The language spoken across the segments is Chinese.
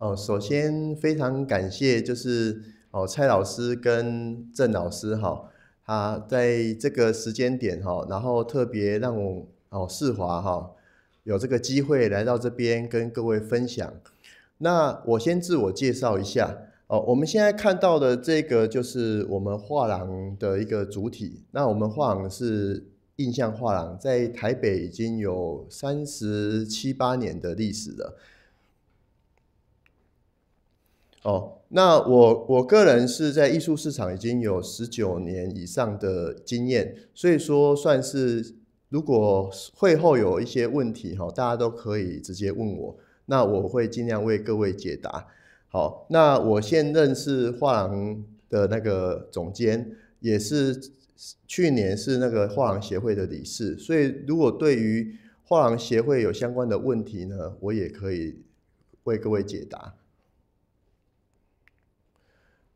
哦，首先非常感谢，就是哦蔡老师跟郑老师哈，他在这个时间点哈，然后特别让我哦世华哈有这个机会来到这边跟各位分享。那我先自我介绍一下哦，我们现在看到的这个就是我们画廊的一个主体。那我们画廊是印象画廊，在台北已经有三十七八年的历史了。哦，那我我个人是在艺术市场已经有十九年以上的经验，所以说算是如果会后有一些问题哈，大家都可以直接问我，那我会尽量为各位解答。好，那我现任是画廊的那个总监，也是去年是那个画廊协会的理事，所以如果对于画廊协会有相关的问题呢，我也可以为各位解答。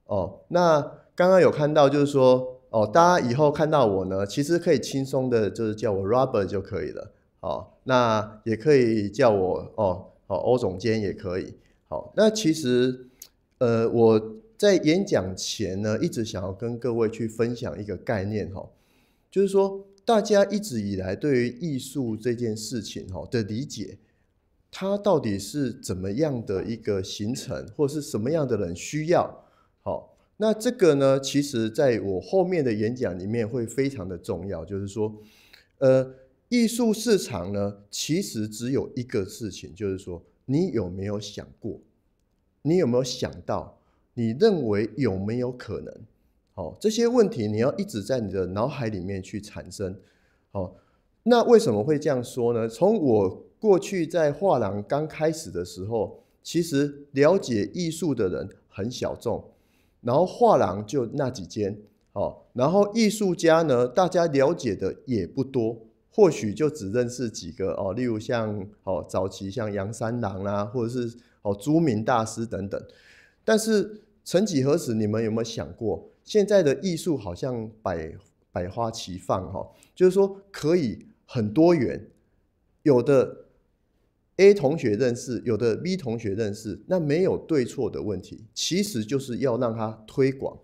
哦，那刚刚有看到，就是说，哦，大家以后看到我呢，其实可以轻松的，就是叫我 Robert 就可以了。好，那也可以叫我哦，哦，欧总监也可以。好，那其实，呃，我在演讲前呢，一直想要跟各位去分享一个概念哈，就是说，大家一直以来对于艺术这件事情哈的理解，它到底是怎么样的一个形成，或是什么样的人需要？那这个呢，其实在我后面的演讲里面会非常的重要，就是说，呃，艺术市场呢，其实只有一个事情，就是说，你有没有想过，你有没有想到，你认为有没有可能？好，这些问题你要一直在你的脑海里面去产生。好，那为什么会这样说呢？从我过去在画廊刚开始的时候，其实了解艺术的人很小众。然后画廊就那几间，哦，然后艺术家呢，大家了解的也不多，或许就只认识几个哦，例如像哦，早期像杨三郎啦，或者是哦朱明大师等等。但是曾几何时，你们有没有想过，现在的艺术好像百百花齐放，哈，就是说可以很多元，有的。A 同学认识，有的 B 同学认识，那没有对错的问题，其实就是要让他推广，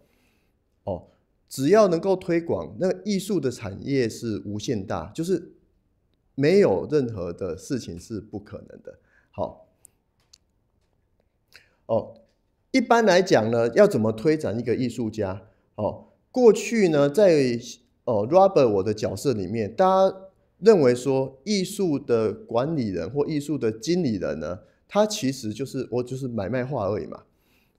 哦，只要能够推广，那艺术的产业是无限大，就是没有任何的事情是不可能的。好，哦，一般来讲呢，要怎么推展一个艺术家？哦，过去呢，在哦 r o b e r t 我的角色里面，大家。认为说，艺术的管理人或艺术的经理人呢，他其实就是我就是买卖画而已嘛。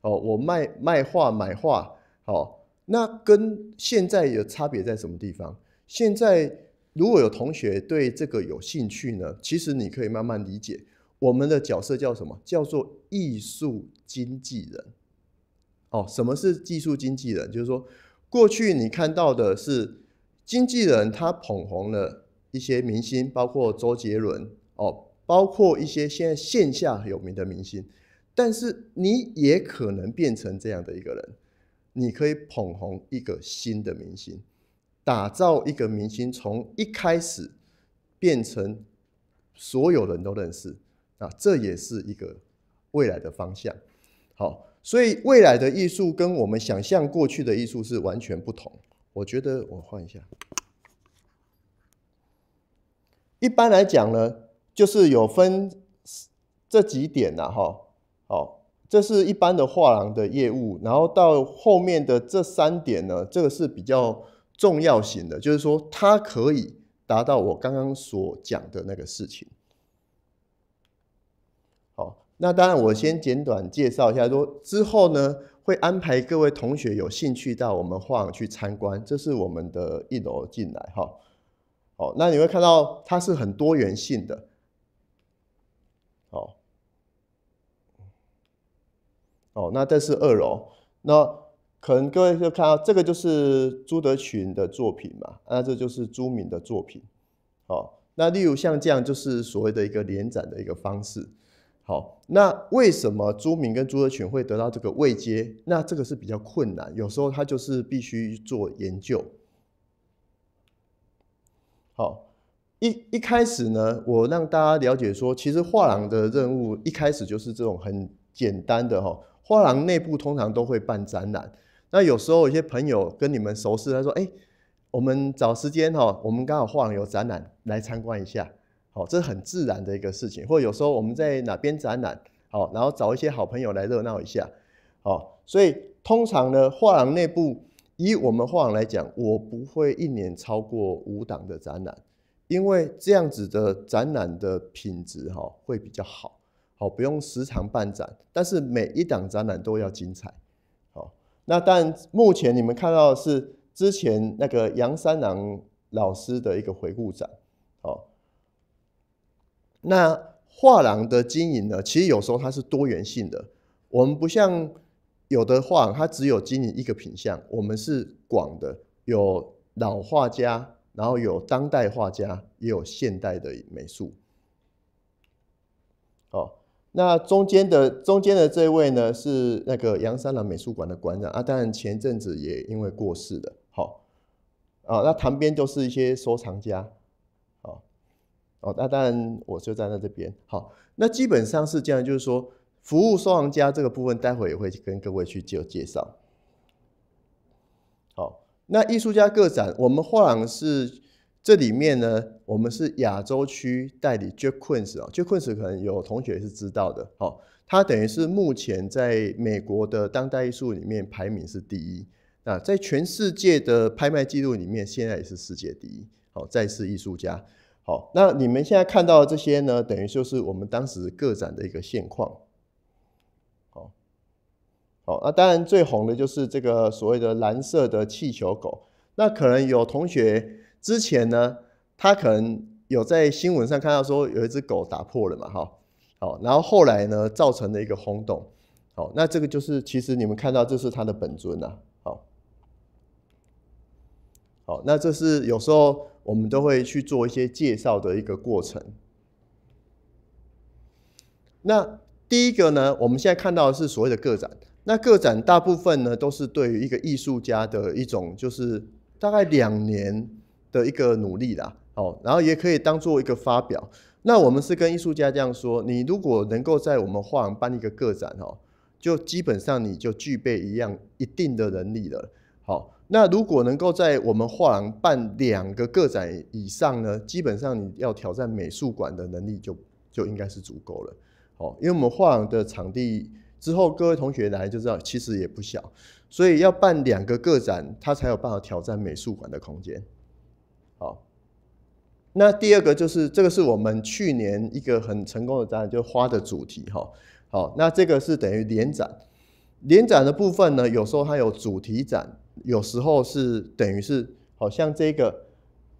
哦，我卖卖画买画，哦，那跟现在有差别在什么地方？现在如果有同学对这个有兴趣呢，其实你可以慢慢理解，我们的角色叫什么？叫做艺术经纪人。哦，什么是艺术经纪人？就是说，过去你看到的是经纪人他捧红了。一些明星，包括周杰伦，哦，包括一些现在线下有名的明星，但是你也可能变成这样的一个人，你可以捧红一个新的明星，打造一个明星从一开始变成所有人都认识，啊，这也是一个未来的方向。好，所以未来的艺术跟我们想象过去的艺术是完全不同。我觉得我换一下。一般来讲呢，就是有分这几点呐，哈，哦，这是一般的画廊的业务，然后到后面的这三点呢，这个是比较重要型的，就是说它可以达到我刚刚所讲的那个事情。好，那当然我先简短介绍一下，说之后呢会安排各位同学有兴趣到我们画廊去参观，这是我们的一楼进来哈。哦，那你会看到它是很多元性的，哦，哦，那这是二楼，那可能各位就看到这个就是朱德群的作品嘛，那这就是朱敏的作品，好，那例如像这样就是所谓的一个连展的一个方式，好，那为什么朱敏跟朱德群会得到这个位阶？那这个是比较困难，有时候他就是必须做研究。好，一一开始呢，我让大家了解说，其实画廊的任务一开始就是这种很简单的哈。画廊内部通常都会办展览，那有时候有些朋友跟你们熟识，他说：“哎，我们找时间哈，我们刚好画廊有展览，来参观一下。”好，这是很自然的一个事情。或者有时候我们在哪边展览，好，然后找一些好朋友来热闹一下。好，所以通常呢，画廊内部。以我们画廊来讲，我不会一年超过五档的展览，因为这样子的展览的品质哈会比较好，好不用时常办展，但是每一档展览都要精彩，好。那但目前你们看到的是之前那个杨三郎老师的一个回顾展，好。那画廊的经营呢，其实有时候它是多元性的，我们不像。有的画，它只有经营一个品相。我们是广的，有老画家，然后有当代画家，也有现代的美术。哦，那中间的中间的这位呢，是那个杨三郎美术馆的馆长啊。当然前阵子也因为过世了。好啊，那旁边都是一些收藏家。哦，哦，那当然我就站在这边。好，那基本上是这样，就是说。服务收藏家这个部分，待会也会跟各位去做介绍。好，那艺术家个展，我们画廊是这里面呢，我们是亚洲区代理 j e k Quince 啊 j e k Quince 可能有同学是知道的，好，他等于是目前在美国的当代艺术里面排名是第一，那在全世界的拍卖记录里面，现在也是世界第一，好，再次艺术家。好，那你们现在看到这些呢，等于就是我们当时个展的一个现况。那当然最红的就是这个所谓的蓝色的气球狗。那可能有同学之前呢，他可能有在新闻上看到说有一只狗打破了嘛，哈，好，然后后来呢造成了一个轰动。好，那这个就是其实你们看到这是它的本尊呐，好，好，那这是有时候我们都会去做一些介绍的一个过程。那第一个呢，我们现在看到的是所谓的个展。那个展大部分呢都是对于一个艺术家的一种，就是大概两年的一个努力啦，哦，然后也可以当做一个发表。那我们是跟艺术家这样说：，你如果能够在我们画廊办一个个展哦，就基本上你就具备一样一定的能力了。好，那如果能够在我们画廊办两个个展以上呢，基本上你要挑战美术馆的能力就就应该是足够了。好，因为我们画廊的场地。之后各位同学来就知道，其实也不小，所以要办两个个展，他才有办法挑战美术馆的空间。好，那第二个就是这个是我们去年一个很成功的展览，就是花的主题哈。好，那这个是等于连展，连展的部分呢，有时候它有主题展，有时候是等于是好像这个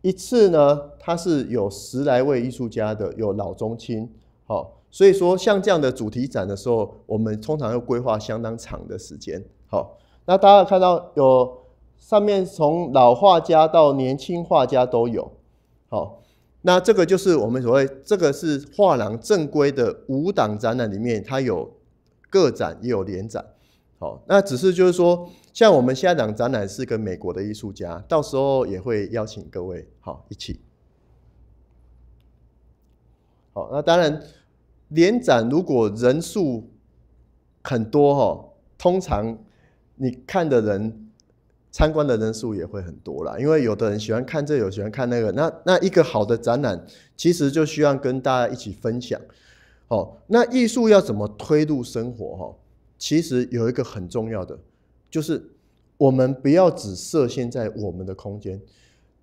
一次呢，它是有十来位艺术家的，有老中青，好。所以说，像这样的主题展的时候，我们通常要规划相当长的时间。好，那大家看到有上面从老画家到年轻画家都有。好，那这个就是我们所谓这个是画廊正规的五档展览里面，它有个展也有连展。好，那只是就是说，像我们下一档展览是跟美国的艺术家，到时候也会邀请各位好一起。好，那当然。联展如果人数很多哈，通常你看的人参观的人数也会很多啦，因为有的人喜欢看这，有喜欢看那个。那那一个好的展览，其实就需要跟大家一起分享。哦，那艺术要怎么推入生活哈？其实有一个很重要的，就是我们不要只设限在我们的空间。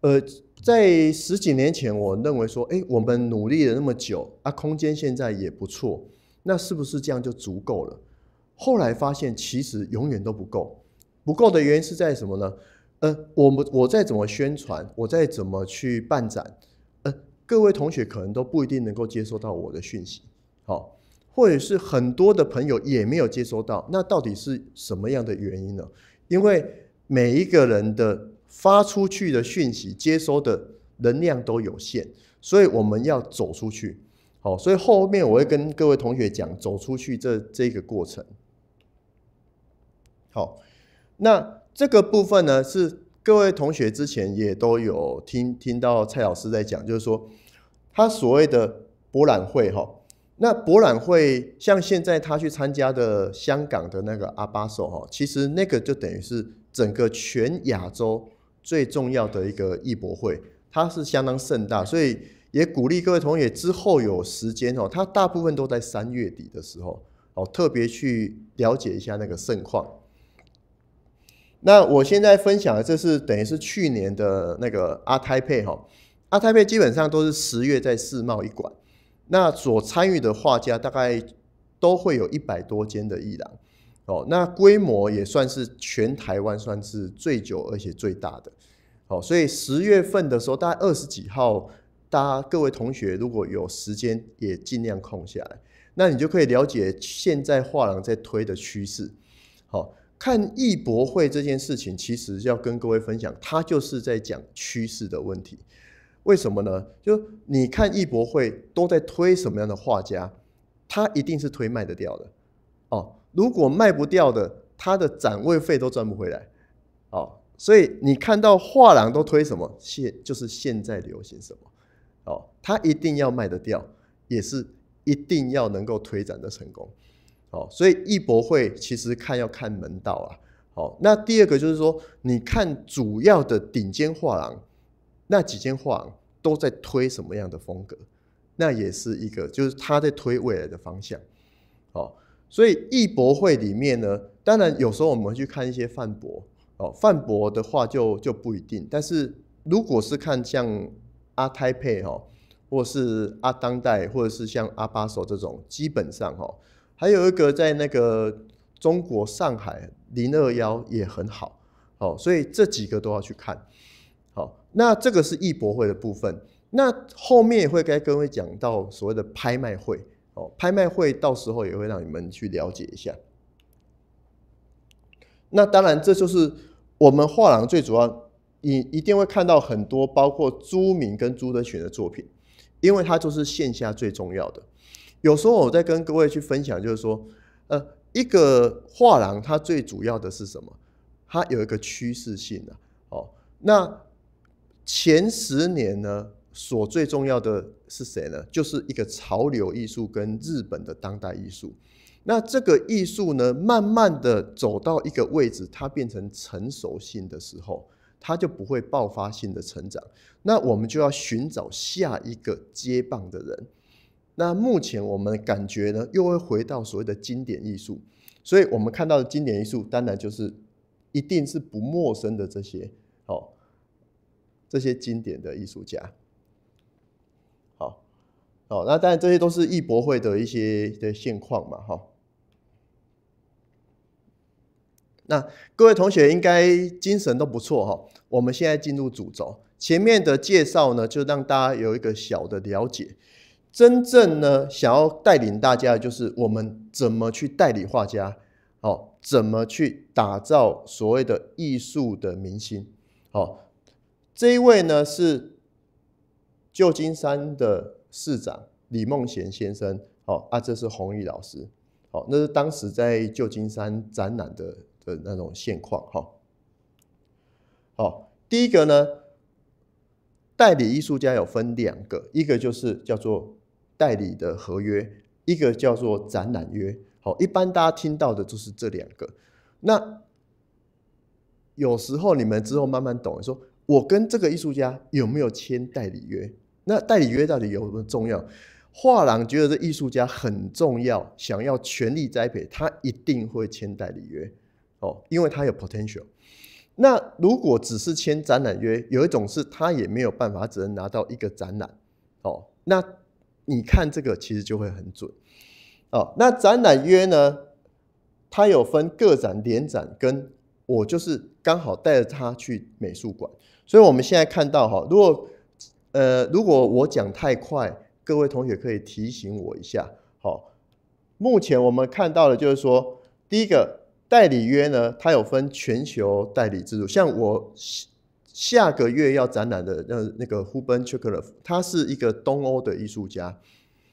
呃，在十几年前，我认为说，哎，我们努力了那么久啊，空间现在也不错，那是不是这样就足够了？后来发现，其实永远都不够。不够的原因是在什么呢？呃，我们我再怎么宣传，我再怎么去办展，呃，各位同学可能都不一定能够接收到我的讯息，好，或者是很多的朋友也没有接收到，那到底是什么样的原因呢？因为每一个人的。发出去的讯息，接收的能量都有限，所以我们要走出去。好，所以后面我会跟各位同学讲走出去这这个过程。好，那这个部分呢，是各位同学之前也都有听听到蔡老师在讲，就是说他所谓的博览会哈，那博览会像现在他去参加的香港的那个阿巴索哈，其实那个就等于是整个全亚洲。最重要的一个艺博会，它是相当盛大，所以也鼓励各位同学之后有时间哦，它大部分都在三月底的时候哦，特别去了解一下那个盛况。那我现在分享的这是等于是去年的那个阿泰佩哈，阿泰佩基本上都是十月在世贸一馆，那所参与的画家大概都会有一百多间的艺廊哦，那规模也算是全台湾算是最久而且最大的。好，所以十月份的时候，大概二十几号，大家各位同学如果有时间，也尽量空下来，那你就可以了解现在画廊在推的趋势。好看艺博会这件事情，其实要跟各位分享，它就是在讲趋势的问题。为什么呢？就你看艺博会都在推什么样的画家，他一定是推卖得掉的。哦，如果卖不掉的，他的展位费都赚不回来。所以你看到画廊都推什么现就是现在流行什么，哦，它一定要卖得掉，也是一定要能够推展的成功，哦，所以艺博会其实看要看门道啊，哦，那第二个就是说，你看主要的顶尖画廊，那几间画廊都在推什么样的风格，那也是一个就是他在推未来的方向，哦，所以艺博会里面呢，当然有时候我们去看一些泛博。哦，范博的话就就不一定，但是如果是看像阿泰佩哈，或是阿当代，或者是像阿巴索这种，基本上哈，还有一个在那个中国上海零二幺也很好，哦，所以这几个都要去看。好，那这个是艺博会的部分，那后面也会跟各位讲到所谓的拍卖会，哦，拍卖会到时候也会让你们去了解一下。那当然，这就是我们画廊最主要，你一定会看到很多包括朱明跟朱德群的作品，因为它就是线下最重要的。有时候我在跟各位去分享，就是说，呃，一个画廊它最主要的是什么？它有一个趋势性啊。哦，那前十年呢，所最重要的是谁呢？就是一个潮流艺术跟日本的当代艺术。那这个艺术呢，慢慢的走到一个位置，它变成成熟性的时候，它就不会爆发性的成长。那我们就要寻找下一个接棒的人。那目前我们感觉呢，又会回到所谓的经典艺术。所以我们看到的经典艺术，当然就是一定是不陌生的这些哦，这些经典的艺术家。好，哦，那当然这些都是艺博会的一些的现况嘛，哈。那各位同学应该精神都不错哈，我们现在进入主轴。前面的介绍呢，就让大家有一个小的了解。真正呢，想要带领大家，的就是我们怎么去代理画家，哦，怎么去打造所谓的艺术的明星。好，这一位呢是旧金山的市长李孟贤先生。哦，啊，这是洪毅老师。哦，那是当时在旧金山展览的。的那种现况，哈，好，第一个呢，代理艺术家有分两个，一个就是叫做代理的合约，一个叫做展览约。好，一般大家听到的就是这两个。那有时候你们之后慢慢懂，说我跟这个艺术家有没有签代理约？那代理约到底有什有重要？画廊觉得这艺术家很重要，想要全力栽培，他一定会签代理约。哦，因为它有 potential。那如果只是签展览约，有一种是他也没有办法，只能拿到一个展览。哦，那你看这个其实就会很准。哦，那展览约呢，它有分个展、联展，跟我就是刚好带着他去美术馆。所以我们现在看到哈，如果呃如果我讲太快，各位同学可以提醒我一下。好，目前我们看到的就是说，第一个。代理约呢，它有分全球代理制度。像我下个月要展览的，那那个 Huben Chuklev，他是一个东欧的艺术家，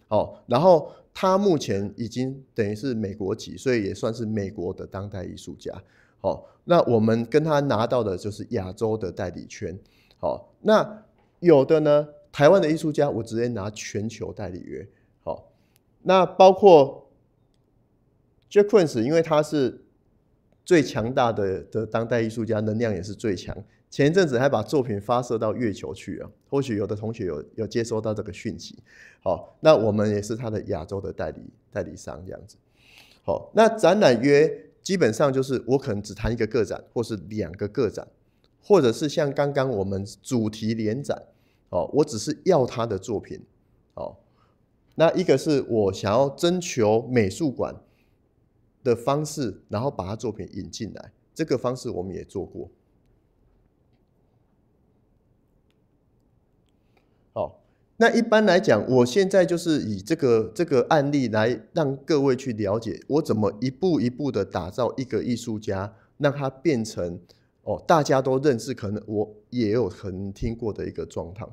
哦，然后他目前已经等于是美国籍，所以也算是美国的当代艺术家。哦，那我们跟他拿到的就是亚洲的代理权。哦，那有的呢，台湾的艺术家，我直接拿全球代理约。好，那包括 j a c q u i n e 因为他是。最强大的的当代艺术家，能量也是最强。前一阵子还把作品发射到月球去啊！或许有的同学有有接收到这个讯息。好，那我们也是他的亚洲的代理代理商这样子。好，那展览约基本上就是我可能只谈一个个展，或是两个个展，或者是像刚刚我们主题联展。哦，我只是要他的作品。哦，那一个是我想要征求美术馆。的方式，然后把他作品引进来，这个方式我们也做过。好，那一般来讲，我现在就是以这个这个案例来让各位去了解，我怎么一步一步的打造一个艺术家，让他变成哦大家都认识，可能我也有可能听过的一个状态。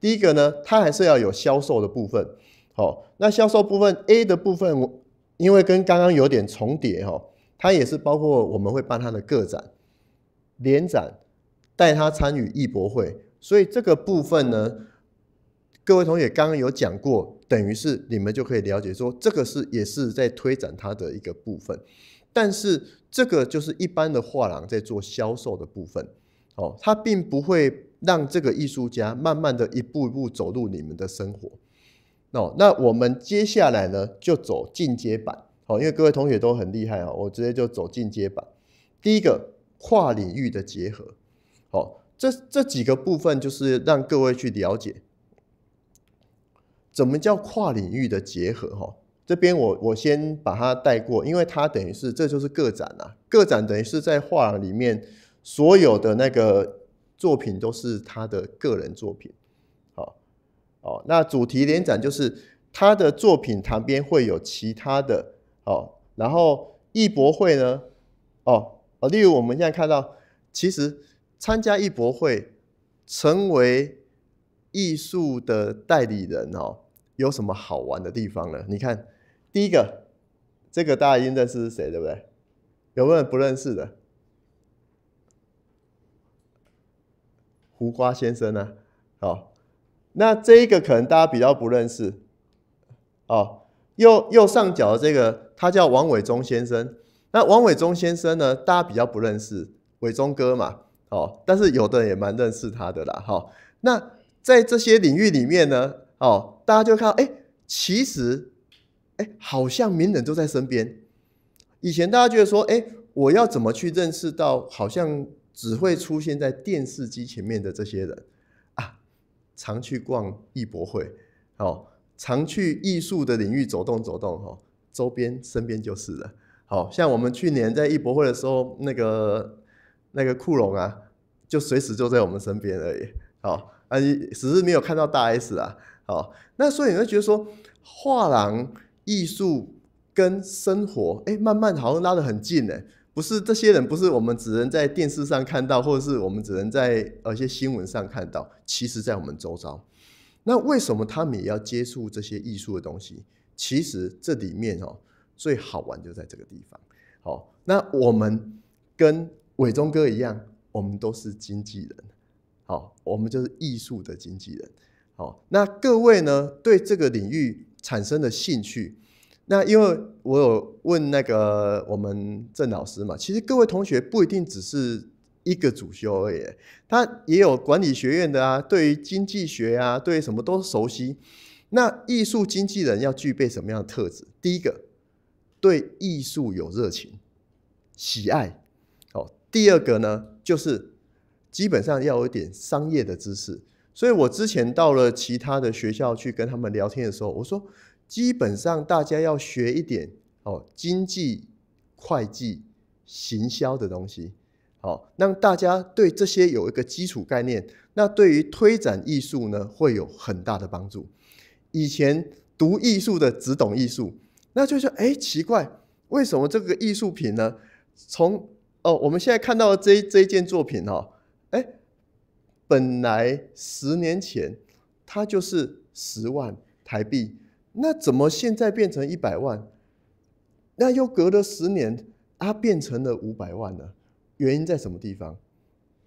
第一个呢，他还是要有销售的部分。好，那销售部分 A 的部分我。因为跟刚刚有点重叠哈，他也是包括我们会办他的个展、联展，带他参与艺博会，所以这个部分呢，各位同学刚刚有讲过，等于是你们就可以了解说，这个是也是在推展他的一个部分，但是这个就是一般的画廊在做销售的部分，哦，他并不会让这个艺术家慢慢的一步一步走入你们的生活。哦，那我们接下来呢就走进阶版，好，因为各位同学都很厉害啊，我直接就走进阶版。第一个跨领域的结合，好，这这几个部分就是让各位去了解，怎么叫跨领域的结合哈。这边我我先把它带过，因为它等于是这就是个展啊，个展等于是在画廊里面所有的那个作品都是他的个人作品。哦，那主题联展就是他的作品旁边会有其他的哦，然后艺博会呢，哦，例如我们现在看到，其实参加艺博会，成为艺术的代理人哦，有什么好玩的地方呢？你看，第一个，这个大家已经认识是谁，对不对？有没有不认识的？胡瓜先生呢？哦。那这一个可能大家比较不认识，哦，右右上角的这个，他叫王伟忠先生。那王伟忠先生呢，大家比较不认识，伟忠哥嘛，哦，但是有的人也蛮认识他的啦，哈。那在这些领域里面呢，哦，大家就看，哎，其实，哎，好像名人都在身边。以前大家觉得说，哎，我要怎么去认识到，好像只会出现在电视机前面的这些人？常去逛艺博会，哦，常去艺术的领域走动走动，哈，周边身边就是了。好像我们去年在艺博会的时候，那个那个库龙啊，就随时就在我们身边而已，好，啊，只是没有看到大 S 啊，好，那所以你会觉得说，画廊艺术跟生活，哎，慢慢好像拉得很近呢。不是这些人，不是我们只能在电视上看到，或者是我们只能在呃一些新闻上看到。其实，在我们周遭，那为什么他们也要接触这些艺术的东西？其实这里面哦，最好玩就在这个地方。好，那我们跟伟忠哥一样，我们都是经纪人。好，我们就是艺术的经纪人。好，那各位呢，对这个领域产生的兴趣。那因为我有问那个我们郑老师嘛，其实各位同学不一定只是一个主修而已，他也有管理学院的啊，对于经济学啊，对于什么都熟悉。那艺术经纪人要具备什么样的特质？第一个，对艺术有热情、喜爱哦。第二个呢，就是基本上要有点商业的知识。所以我之前到了其他的学校去跟他们聊天的时候，我说。基本上大家要学一点哦，经济、会计、行销的东西，好，让大家对这些有一个基础概念。那对于推展艺术呢，会有很大的帮助。以前读艺术的只懂艺术，那就说，哎，奇怪，为什么这个艺术品呢？从哦，我们现在看到这这一件作品哦，哎，本来十年前它就是十万台币。那怎么现在变成一百万？那又隔了十年，它变成了五百万呢？原因在什么地方？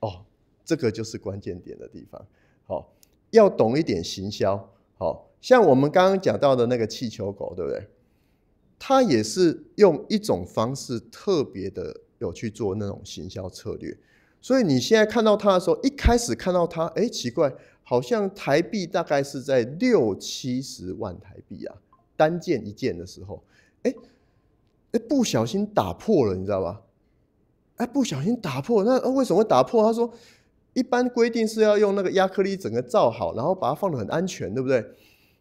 哦，这个就是关键点的地方。好，要懂一点行销。好，像我们刚刚讲到的那个气球狗，对不对？它也是用一种方式特别的有去做那种行销策略。所以你现在看到它的时候，一开始看到它，哎，奇怪。好像台币大概是在六七十万台币啊，单件一件的时候，哎，哎不小心打破了，你知道吧？哎，不小心打破那为什么会打破？他说，一般规定是要用那个亚克力整个造好，然后把它放的很安全，对不对？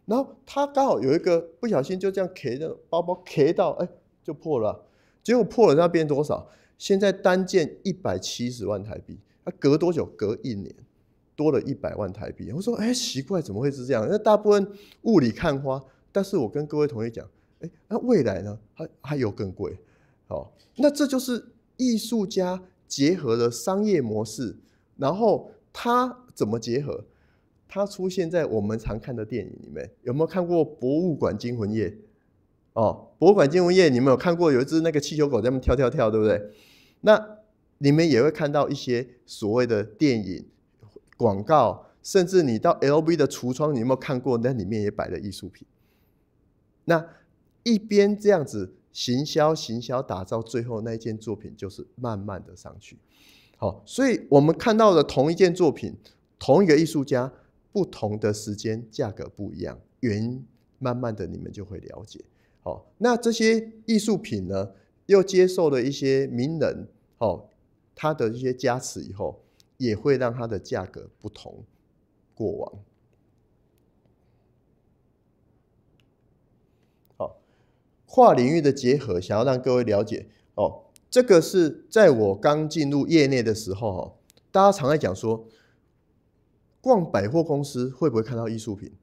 然后他刚好有一个不小心就这样揹的包包揹到，哎，就破了。结果破了，那变多少？现在单件一百七十万台币，它隔多久？隔一年。多了一百万台币，我说，哎，奇怪，怎么会是这样？那大部分雾里看花。但是我跟各位同学讲，哎，那未来呢？还还有更贵，好，那这就是艺术家结合的商业模式。然后他怎么结合？他出现在我们常看的电影里面，有没有看过《博物馆惊魂夜》？哦，《博物馆惊魂夜》，你们有看过？有一只那个气球狗在那跳跳跳，对不对？那你们也会看到一些所谓的电影。广告，甚至你到 LV 的橱窗，你有没有看过？那里面也摆了艺术品。那一边这样子行销、行销、打造，最后那一件作品就是慢慢的上去。好，所以我们看到的同一件作品、同一个艺术家，不同的时间价格不一样，原因慢慢的你们就会了解。好，那这些艺术品呢，又接受了一些名人，好，他的一些加持以后。也会让它的价格不同过往。好，跨领域的结合，想要让各位了解哦，这个是在我刚进入业内的时候哈，大家常在讲说，逛百货公司会不会看到艺术品？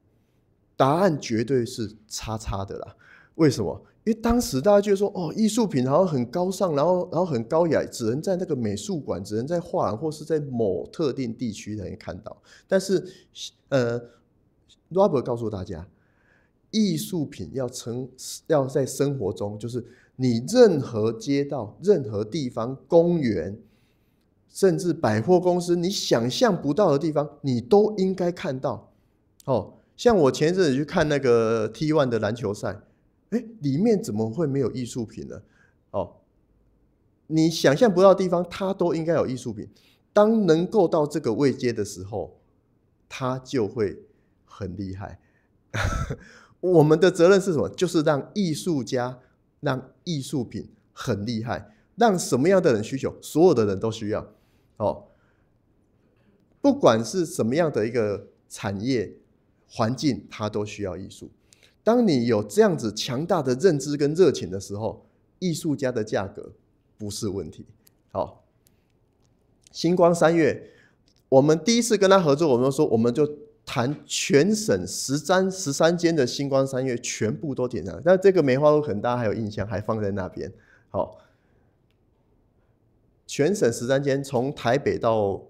答案绝对是叉叉的啦。为什么？因为当时大家就说哦，艺术品然后很高尚，然后然后很高雅，只能在那个美术馆，只能在画廊或是在某特定地区才能看到。但是，呃，Robert 告诉大家，艺术品要成要在生活中，就是你任何街道、任何地方、公园，甚至百货公司，你想象不到的地方，你都应该看到。哦，像我前阵子去看那个 T1 的篮球赛。哎，里面怎么会没有艺术品呢？哦，你想象不到地方，它都应该有艺术品。当能够到这个位阶的时候，它就会很厉害。我们的责任是什么？就是让艺术家、让艺术品很厉害，让什么样的人需求，所有的人都需要。哦，不管是什么样的一个产业环境，它都需要艺术。当你有这样子强大的认知跟热情的时候，艺术家的价格不是问题。好，星光三月，我们第一次跟他合作，我们说我们就谈全省十三十三间的星光三月全部都点上。那这个梅花鹿可能大家还有印象，还放在那边。好，全省十三间从台北到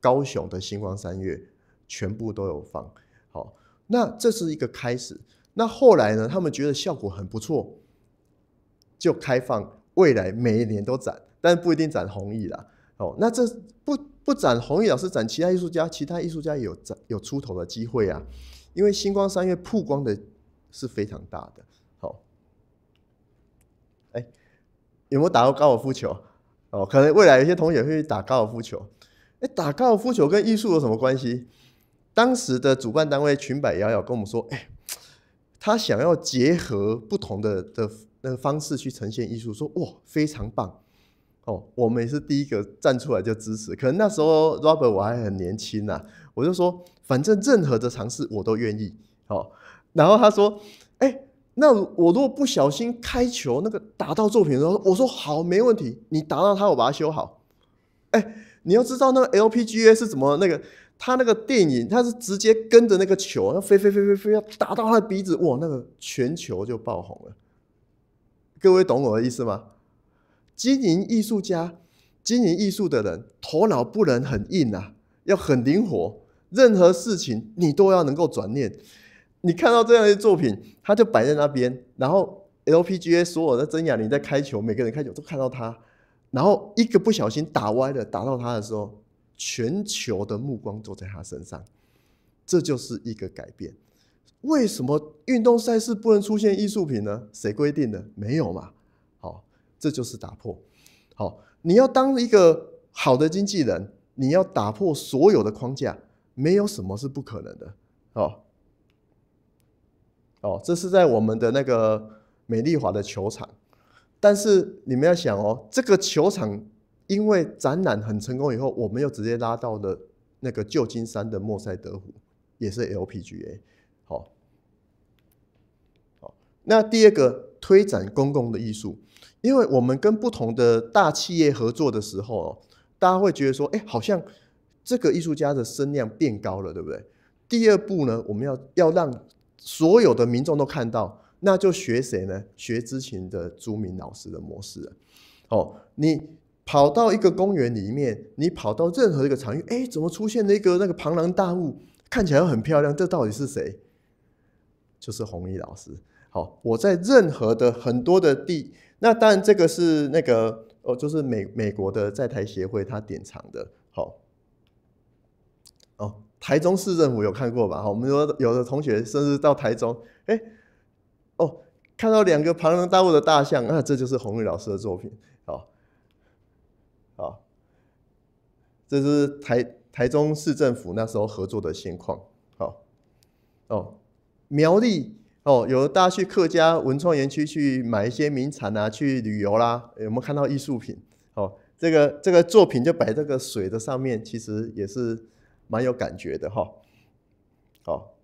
高雄的星光三月全部都有放。好，那这是一个开始。那后来呢？他们觉得效果很不错，就开放未来每一年都展，但不一定展红艺啦。哦，那这不不展红艺，老师展其他艺术家，其他艺术家也有有出头的机会啊。因为星光三月曝光的是非常大的。好，哎，有没有打过高尔夫球？哦，可能未来有些同学会打高尔夫球。哎，打高尔夫球跟艺术有什么关系？当时的主办单位裙摆摇摇跟我们说，哎。他想要结合不同的的那个方式去呈现艺术，说哇非常棒，哦，我们也是第一个站出来就支持。可能那时候 Robert 我还很年轻呐，我就说反正任何的尝试我都愿意哦。然后他说，哎，那我如果不小心开球那个打到作品的时候，我说好没问题，你打到它我把它修好。哎，你要知道那个 LPGA 是怎么那个。他那个电影，他是直接跟着那个球，要飞飞飞飞飞，要打到他的鼻子，哇，那个全球就爆红了。各位懂我的意思吗？经营艺术家，经营艺术的人，头脑不能很硬啊，要很灵活。任何事情你都要能够转念。你看到这样一作品，他就摆在那边，然后 LPGA 所有的真雅你在开球，每个人开球都看到他，然后一个不小心打歪了，打到他的时候。全球的目光都在他身上，这就是一个改变。为什么运动赛事不能出现艺术品呢？谁规定的？没有嘛。好，这就是打破。好，你要当一个好的经纪人，你要打破所有的框架，没有什么是不可能的。哦，哦，这是在我们的那个美丽华的球场，但是你们要想哦，这个球场。因为展览很成功以后，我们又直接拉到了那个旧金山的莫塞德湖，也是 LPGA，好，好。那第二个推展公共的艺术，因为我们跟不同的大企业合作的时候，大家会觉得说，哎，好像这个艺术家的声量变高了，对不对？第二步呢，我们要要让所有的民众都看到，那就学谁呢？学之前的朱明老师的模式啊，哦，你。跑到一个公园里面，你跑到任何一个场域，哎，怎么出现了一个那个庞然大物，看起来很漂亮？这到底是谁？就是弘毅老师。好，我在任何的很多的地，那当然这个是那个哦，就是美美国的在台协会他典藏的。好，哦，台中市政府有看过吧？好，我们说有的同学甚至到台中，哎，哦，看到两个庞然大物的大象，啊，这就是弘毅老师的作品。好。这是台台中市政府那时候合作的现况，好哦，苗栗哦，有大家去客家文创园区去买一些名产啊，去旅游啦，有没有看到艺术品？哦，这个这个作品就摆这个水的上面，其实也是蛮有感觉的哈，好，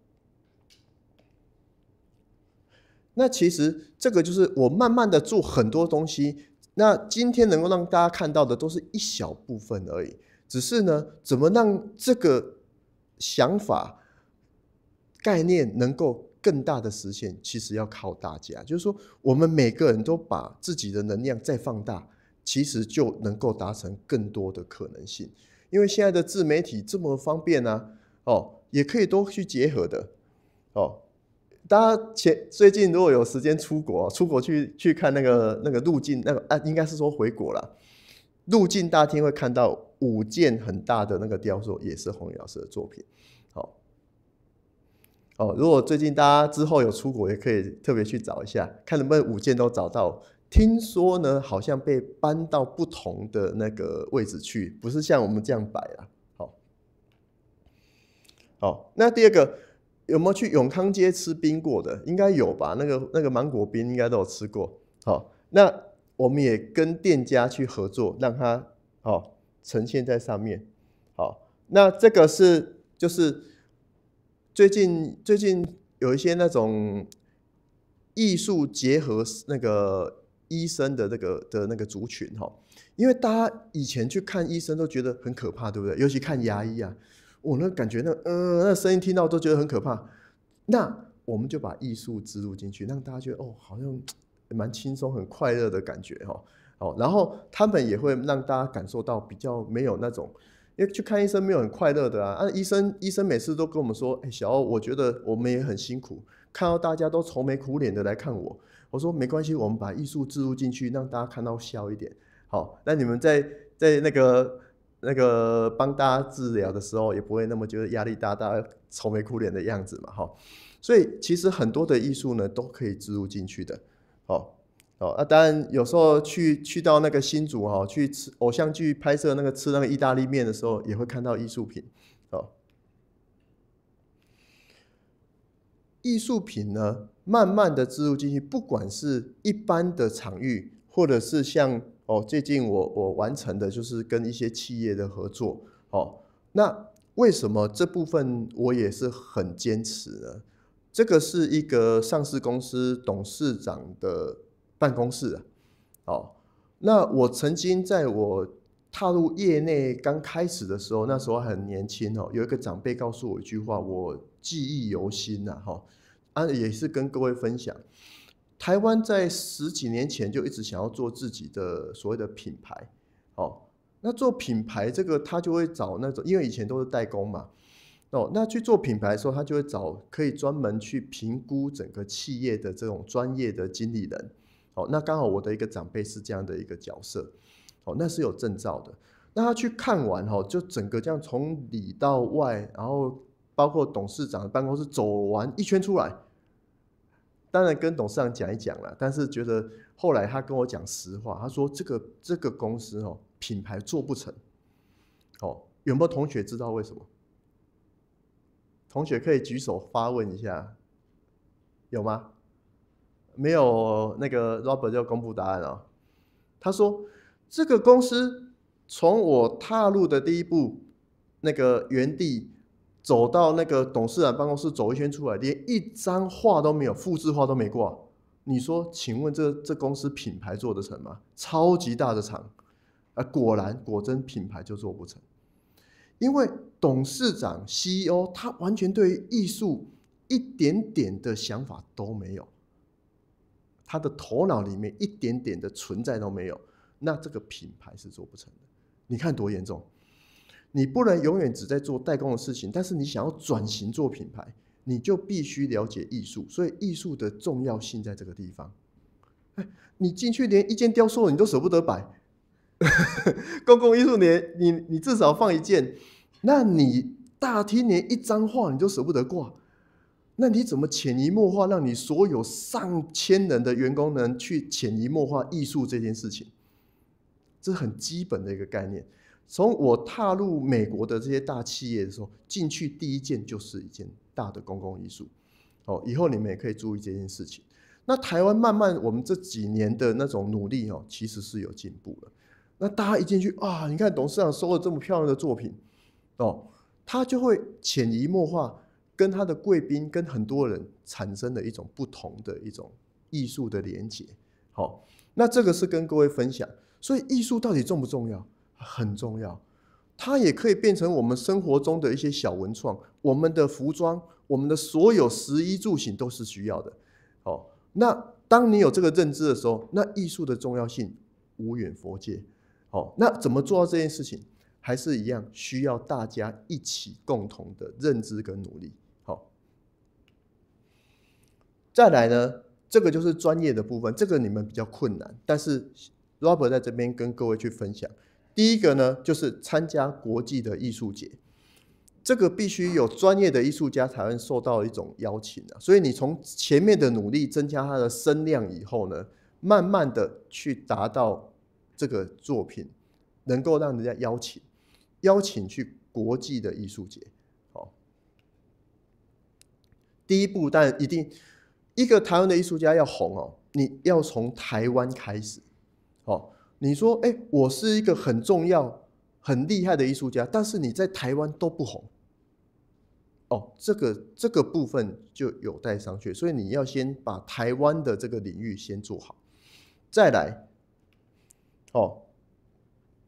那其实这个就是我慢慢的做很多东西，那今天能够让大家看到的都是一小部分而已。只是呢，怎么让这个想法、概念能够更大的实现？其实要靠大家，就是说，我们每个人都把自己的能量再放大，其实就能够达成更多的可能性。因为现在的自媒体这么方便呢，哦，也可以多去结合的，哦。大家前最近如果有时间出国，出国去去看那个那个路径，那个啊，应该是说回国了，路径大厅会看到。五件很大的那个雕塑也是洪宇老师的作品，好哦。如果最近大家之后有出国，也可以特别去找一下，看能不能五件都找到。听说呢，好像被搬到不同的那个位置去，不是像我们这样摆啊。好，好。那第二个，有没有去永康街吃冰过的？应该有吧？那个那个芒果冰应该都有吃过。好，那我们也跟店家去合作，让他好。呈现在上面，好，那这个是就是最近最近有一些那种艺术结合那个医生的那个的那个族群哈，因为大家以前去看医生都觉得很可怕，对不对？尤其看牙医啊，我那感觉那嗯那声音听到都觉得很可怕。那我们就把艺术植入进去，让大家觉得哦，好像蛮轻松、很快乐的感觉哈。哦，然后他们也会让大家感受到比较没有那种，因为去看医生没有很快乐的啊。那医生医生每次都跟我们说，哎，小欧，我觉得我们也很辛苦，看到大家都愁眉苦脸的来看我。我说没关系，我们把艺术植入进去，让大家看到笑一点。好，那你们在在那个那个帮大家治疗的时候，也不会那么觉得压力大，大愁眉苦脸的样子嘛，哈。所以其实很多的艺术呢，都可以植入进去的。好。哦，那当然，有时候去去到那个新竹哈，去吃偶像剧拍摄那个吃那个意大利面的时候，也会看到艺术品。哦，艺术品呢，慢慢的植入进去，不管是一般的场域，或者是像哦，最近我我完成的就是跟一些企业的合作。哦，那为什么这部分我也是很坚持呢？这个是一个上市公司董事长的。办公室，哦，那我曾经在我踏入业内刚开始的时候，那时候很年轻哦，有一个长辈告诉我一句话，我记忆犹新呐，哈，啊，也是跟各位分享，台湾在十几年前就一直想要做自己的所谓的品牌，哦，那做品牌这个他就会找那种，因为以前都是代工嘛，哦，那去做品牌的时候，他就会找可以专门去评估整个企业的这种专业的经理人。哦，那刚好我的一个长辈是这样的一个角色，哦，那是有证照的。那他去看完哈，就整个这样从里到外，然后包括董事长办公室走完一圈出来，当然跟董事长讲一讲了。但是觉得后来他跟我讲实话，他说这个这个公司哦，品牌做不成。哦，有没有同学知道为什么？同学可以举手发问一下，有吗？没有那个 Robert 就公布答案了。他说：“这个公司从我踏入的第一步，那个原地走到那个董事长办公室走一圈出来，连一张画都没有，复制画都没挂。你说，请问这这公司品牌做得成吗？超级大的厂，啊，果然果真品牌就做不成，因为董事长 CEO 他完全对艺术一点点的想法都没有。”他的头脑里面一点点的存在都没有，那这个品牌是做不成的。你看多严重！你不能永远只在做代工的事情，但是你想要转型做品牌，你就必须了解艺术。所以艺术的重要性在这个地方。哎，你进去连一件雕塑你都舍不得摆，公共艺术连你你至少放一件，那你大厅连一张画你都舍不得挂。那你怎么潜移默化，让你所有上千人的员工能去潜移默化艺术这件事情？这很基本的一个概念。从我踏入美国的这些大企业的时候，进去第一件就是一件大的公共艺术。哦，以后你们也可以注意这件事情。那台湾慢慢我们这几年的那种努力哦，其实是有进步了。那大家一进去啊，你看董事长收了这么漂亮的作品哦，他就会潜移默化。跟他的贵宾，跟很多人产生了一种不同的一种艺术的连接。好，那这个是跟各位分享。所以艺术到底重不重要？很重要。它也可以变成我们生活中的一些小文创，我们的服装，我们的所有食衣住行都是需要的。好，那当你有这个认知的时候，那艺术的重要性无远佛界。好，那怎么做到这件事情？还是一样需要大家一起共同的认知跟努力。再来呢，这个就是专业的部分，这个你们比较困难，但是 Robert 在这边跟各位去分享。第一个呢，就是参加国际的艺术节，这个必须有专业的艺术家才会受到一种邀请啊。所以你从前面的努力增加它的声量以后呢，慢慢的去达到这个作品能够让人家邀请，邀请去国际的艺术节。好，第一步，但一定。一个台湾的艺术家要红哦，你要从台湾开始，哦，你说哎，我是一个很重要、很厉害的艺术家，但是你在台湾都不红，哦，这个这个部分就有待商榷，所以你要先把台湾的这个领域先做好，再来，哦，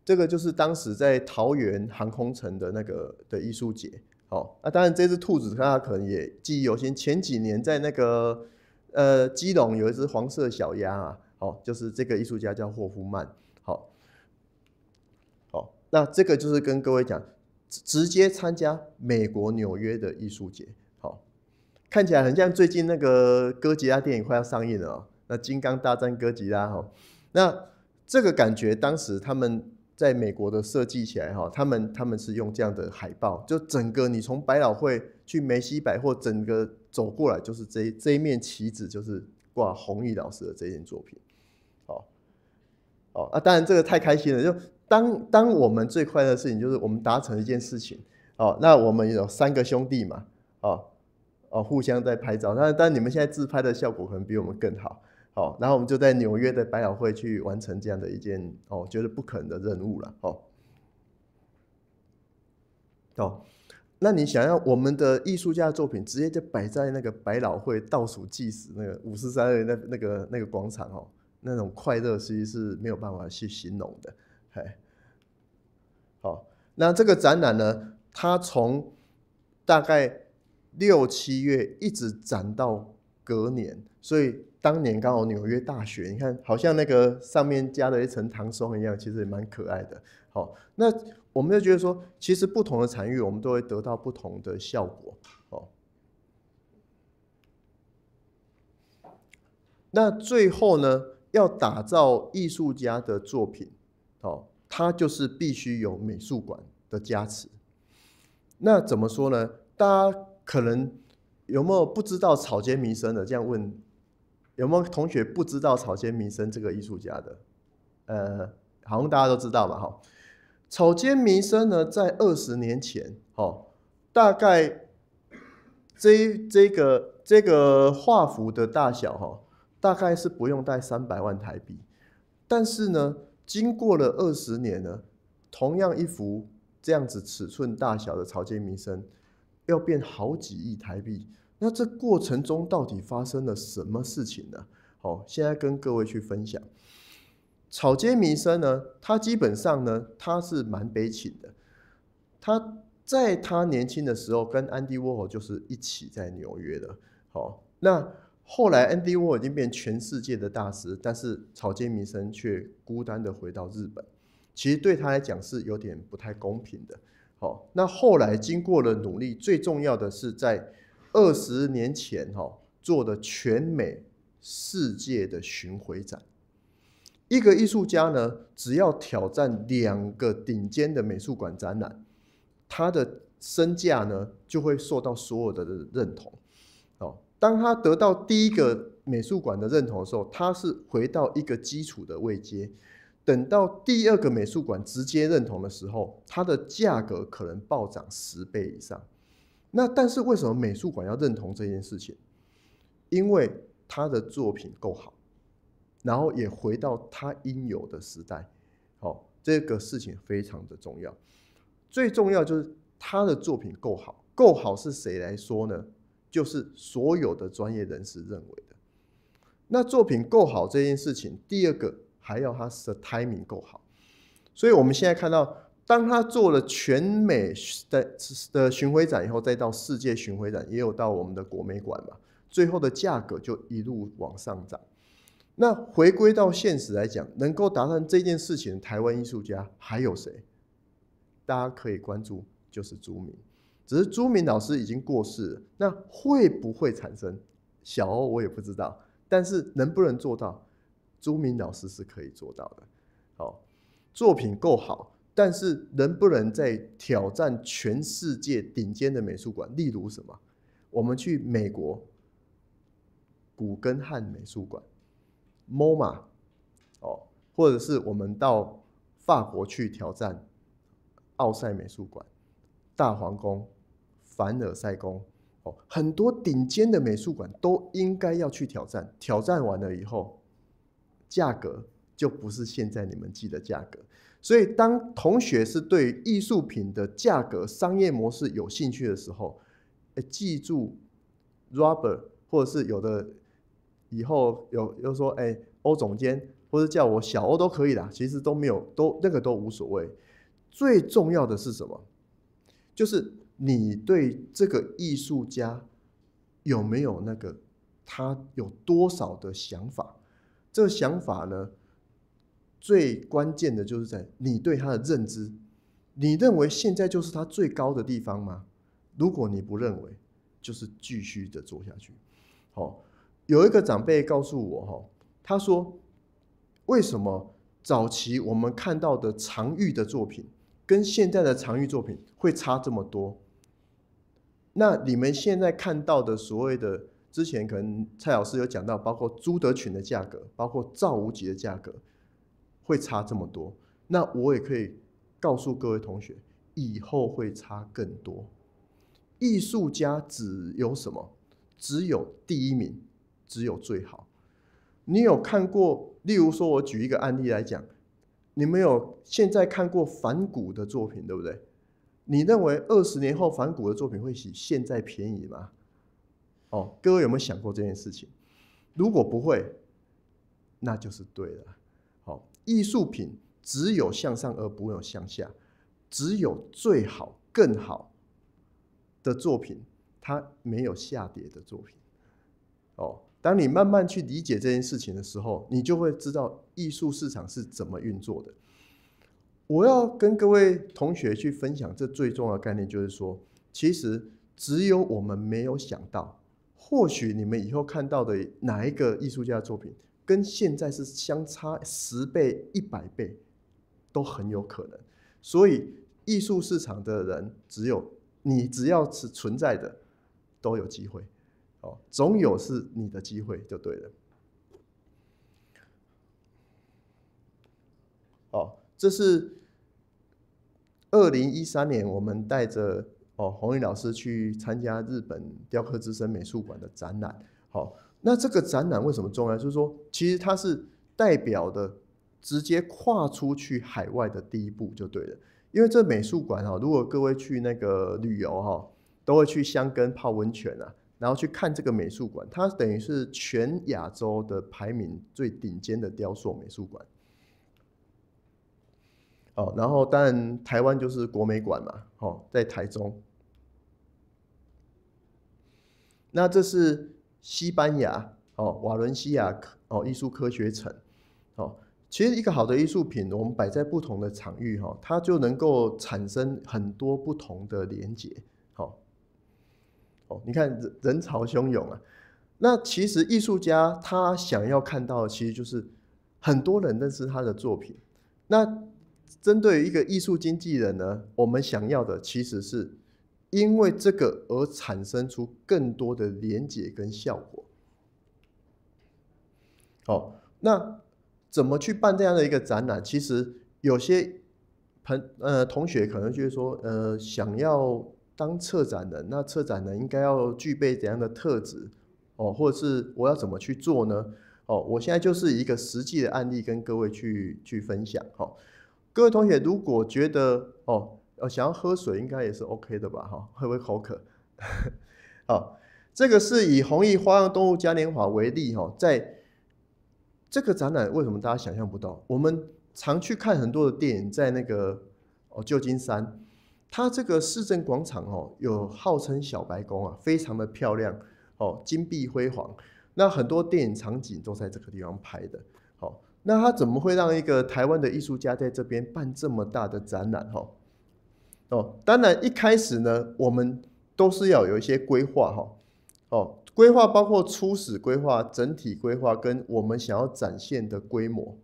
这个就是当时在桃园航空城的那个的艺术节，哦，啊，当然这只兔子它可能也记忆犹新，前几年在那个。呃，基隆有一只黄色小鸭啊，好，就是这个艺术家叫霍夫曼，好，好，那这个就是跟各位讲，直接参加美国纽约的艺术节，好，看起来很像最近那个哥吉拉电影快要上映了那金刚大战哥吉拉哈，那这个感觉当时他们在美国的设计起来哈，他们他们是用这样的海报，就整个你从百老汇。去梅西百货，整个走过来就是这这一面旗子，就是挂弘毅老师的这件作品，好，好啊！当然这个太开心了，就当当我们最快乐的事情就是我们达成一件事情，哦，那我们有三个兄弟嘛，哦哦，互相在拍照，那但你们现在自拍的效果可能比我们更好，好，然后我们就在纽约的百老汇去完成这样的一件哦，觉得不可能的任务了，哦，哦。那你想要我们的艺术家的作品直接就摆在那个百老汇倒数计时那个五十三岁那那个那个广场哦，那种快乐其实是没有办法去形容的，哎，好，那这个展览呢，它从大概六七月一直展到隔年，所以当年刚好纽约大学，你看好像那个上面加了一层糖霜一样，其实也蛮可爱的。好，那。我们就觉得说，其实不同的产域，我们都会得到不同的效果，哦。那最后呢，要打造艺术家的作品，哦，它就是必须有美术馆的加持。那怎么说呢？大家可能有没有不知道草间弥生的？这样问，有没有同学不知道草间弥生这个艺术家的？呃，好像大家都知道吧？哈。草间弥生呢，在二十年前，哈，大概这这个这个画幅的大小，哈，大概是不用带三百万台币。但是呢，经过了二十年呢，同样一幅这样子尺寸大小的草间弥生，要变好几亿台币。那这过程中到底发生了什么事情呢？好，现在跟各位去分享。草间弥生呢，他基本上呢，他是蛮悲情的。他在他年轻的时候跟安迪沃霍就是一起在纽约的。好，那后来安迪沃霍已经变全世界的大师，但是草间弥生却孤单的回到日本。其实对他来讲是有点不太公平的。好，那后来经过了努力，最重要的是在二十年前哈做的全美世界的巡回展。一个艺术家呢，只要挑战两个顶尖的美术馆展览，他的身价呢就会受到所有的认同。哦，当他得到第一个美术馆的认同的时候，他是回到一个基础的位阶；等到第二个美术馆直接认同的时候，它的价格可能暴涨十倍以上。那但是为什么美术馆要认同这件事情？因为他的作品够好。然后也回到他应有的时代，好，这个事情非常的重要。最重要就是他的作品够好，够好是谁来说呢？就是所有的专业人士认为的。那作品够好这件事情，第二个还要他的 timing 够好。所以我们现在看到，当他做了全美在的巡回展以后，再到世界巡回展，也有到我们的国美馆嘛，最后的价格就一路往上涨。那回归到现实来讲，能够达成这件事情的台湾艺术家还有谁？大家可以关注，就是朱明。只是朱明老师已经过世了，那会不会产生小欧，我也不知道。但是能不能做到，朱明老师是可以做到的。好，作品够好，但是能不能在挑战全世界顶尖的美术馆？例如什么？我们去美国古根汉美术馆。MoMA，哦，或者是我们到法国去挑战，奥赛美术馆、大皇宫、凡尔赛宫，哦，很多顶尖的美术馆都应该要去挑战。挑战完了以后，价格就不是现在你们记的价格。所以，当同学是对艺术品的价格商业模式有兴趣的时候，记住 Robert 或者是有的。以后有又说哎，欧总监或者叫我小欧都可以啦，其实都没有都那个都无所谓。最重要的是什么？就是你对这个艺术家有没有那个他有多少的想法？这个想法呢，最关键的就是在你对他的认知，你认为现在就是他最高的地方吗？如果你不认为，就是继续的做下去，好。有一个长辈告诉我，哈，他说，为什么早期我们看到的常玉的作品，跟现在的常玉作品会差这么多？那你们现在看到的所谓的，之前可能蔡老师有讲到，包括朱德群的价格，包括赵无极的价格，会差这么多。那我也可以告诉各位同学，以后会差更多。艺术家只有什么？只有第一名。只有最好。你有看过，例如说，我举一个案例来讲，你们有现在看过反古的作品，对不对？你认为二十年后反古的作品会比现在便宜吗？哦，各位有没有想过这件事情？如果不会，那就是对的。好，艺术品只有向上而不会有向下，只有最好更好的作品，它没有下跌的作品。哦。当你慢慢去理解这件事情的时候，你就会知道艺术市场是怎么运作的。我要跟各位同学去分享这最重要的概念，就是说，其实只有我们没有想到，或许你们以后看到的哪一个艺术家作品，跟现在是相差十倍、一百倍，都很有可能。所以，艺术市场的人，只有你只要是存在的，都有机会。哦，总有是你的机会就对了。哦，这是二零一三年，我们带着哦红宇老师去参加日本雕刻之声美术馆的展览。好，那这个展览为什么重要？就是说，其实它是代表的直接跨出去海外的第一步就对了。因为这美术馆哈，如果各位去那个旅游哈，都会去箱根泡温泉啊。然后去看这个美术馆，它等于是全亚洲的排名最顶尖的雕塑美术馆。哦，然后当然台湾就是国美馆嘛，哦，在台中。那这是西班牙哦，瓦伦西亚哦艺术科学城。哦，其实一个好的艺术品，我们摆在不同的场域哈，它就能够产生很多不同的连接。哦，你看人人潮汹涌啊！那其实艺术家他想要看到的，其实就是很多人认识他的作品。那针对于一个艺术经纪人呢，我们想要的其实是因为这个而产生出更多的连接跟效果。好，那怎么去办这样的一个展览？其实有些朋呃同学可能就是说呃想要。当策展人，那策展人应该要具备怎样的特质？哦，或者是我要怎么去做呢？哦，我现在就是一个实际的案例跟各位去去分享。哦，各位同学如果觉得哦，呃，想要喝水应该也是 OK 的吧？哈，会不会口渴？好，这个是以弘毅花样动物嘉年华为例。哈，在这个展览为什么大家想象不到？我们常去看很多的电影，在那个哦旧金山。它这个市政广场哦，有号称小白宫啊，非常的漂亮哦，金碧辉煌。那很多电影场景都在这个地方拍的。好，那它怎么会让一个台湾的艺术家在这边办这么大的展览哈？哦，当然一开始呢，我们都是要有一些规划哈。哦，规划包括初始规划、整体规划跟我们想要展现的规模。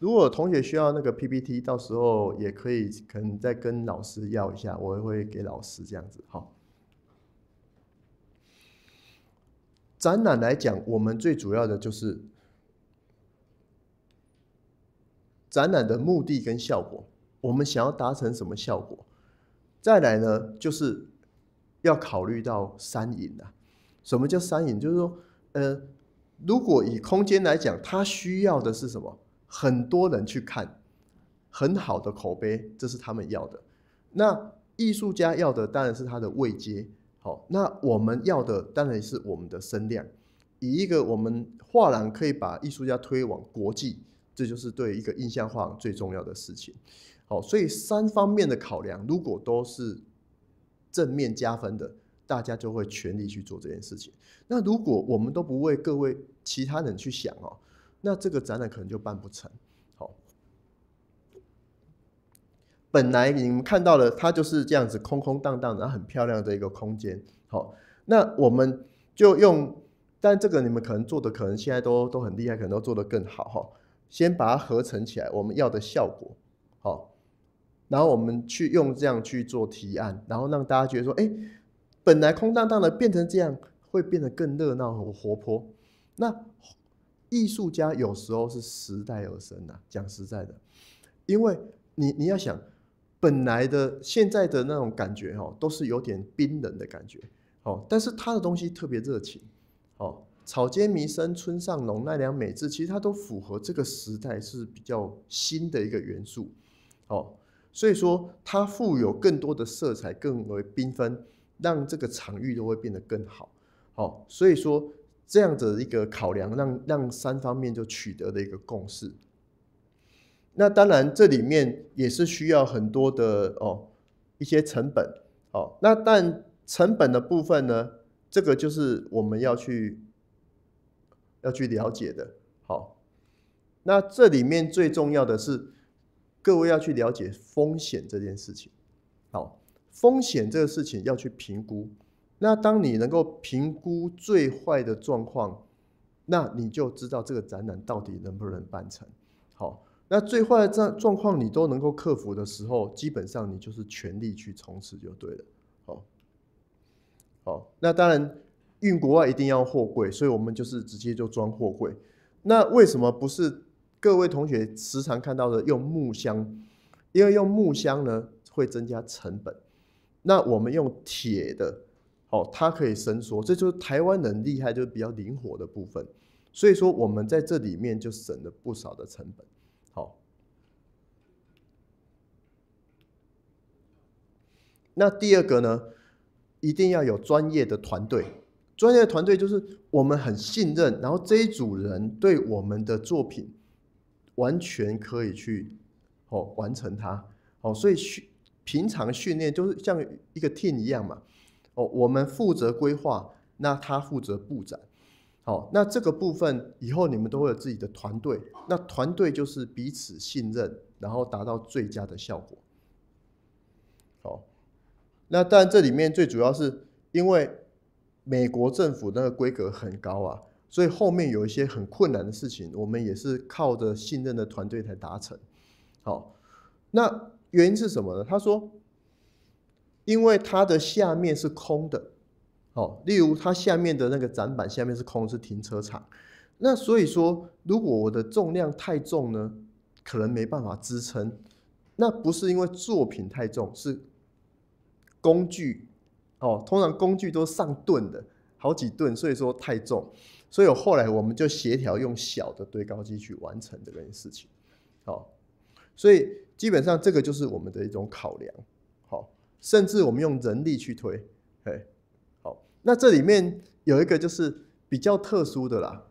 如果同学需要那个 PPT，到时候也可以，可能再跟老师要一下，我会给老师这样子。好，展览来讲，我们最主要的就是展览的目的跟效果，我们想要达成什么效果？再来呢，就是要考虑到三引的。什么叫三引？就是说，呃，如果以空间来讲，它需要的是什么？很多人去看，很好的口碑，这是他们要的。那艺术家要的当然是他的位阶，好，那我们要的当然是我们的声量。以一个我们画廊可以把艺术家推往国际，这就是对一个印象画廊最重要的事情。好，所以三方面的考量，如果都是正面加分的，大家就会全力去做这件事情。那如果我们都不为各位其他人去想哦。那这个展览可能就办不成，好。本来你们看到了，它就是这样子空空荡荡的、很漂亮的一个空间，好。那我们就用，但这个你们可能做的，可能现在都都很厉害，可能都做的更好哈。先把它合成起来，我们要的效果，好。然后我们去用这样去做提案，然后让大家觉得说，哎，本来空荡荡的变成这样，会变得更热闹和活泼，那。艺术家有时候是时代而生呐，讲实在的，因为你你要想，本来的现在的那种感觉哈，都是有点冰冷的感觉，哦，但是他的东西特别热情，哦，草间弥生、村上隆、奈良美智，其实它都符合这个时代是比较新的一个元素，哦，所以说它富有更多的色彩，更为缤纷，让这个场域都会变得更好，好，所以说。这样子一个考量，让让三方面就取得了一个共识。那当然，这里面也是需要很多的哦，一些成本哦。那但成本的部分呢，这个就是我们要去要去了解的。好，那这里面最重要的是，各位要去了解风险这件事情。好，风险这个事情要去评估。那当你能够评估最坏的状况，那你就知道这个展览到底能不能办成。好，那最坏的状状况你都能够克服的时候，基本上你就是全力去冲刺就对了。好，好，那当然运国外一定要货柜，所以我们就是直接就装货柜。那为什么不是各位同学时常看到的用木箱？因为用木箱呢会增加成本。那我们用铁的。哦，它可以伸缩，这就是台湾人厉害，就是比较灵活的部分。所以说，我们在这里面就省了不少的成本。好，那第二个呢，一定要有专业的团队。专业的团队就是我们很信任，然后这一组人对我们的作品，完全可以去哦完成它。哦，所以训平常训练就是像一个 team 一样嘛。我们负责规划，那他负责布展。好，那这个部分以后你们都会有自己的团队。那团队就是彼此信任，然后达到最佳的效果。好，那但这里面最主要是因为美国政府那个规格很高啊，所以后面有一些很困难的事情，我们也是靠着信任的团队才达成。好，那原因是什么呢？他说。因为它的下面是空的，哦，例如它下面的那个展板下面是空，是停车场。那所以说，如果我的重量太重呢，可能没办法支撑。那不是因为作品太重，是工具哦。通常工具都上吨的好几吨，所以说太重。所以后来我们就协调用小的堆高机去完成这件事情。好，所以基本上这个就是我们的一种考量。甚至我们用人力去推，哎，好，那这里面有一个就是比较特殊的啦，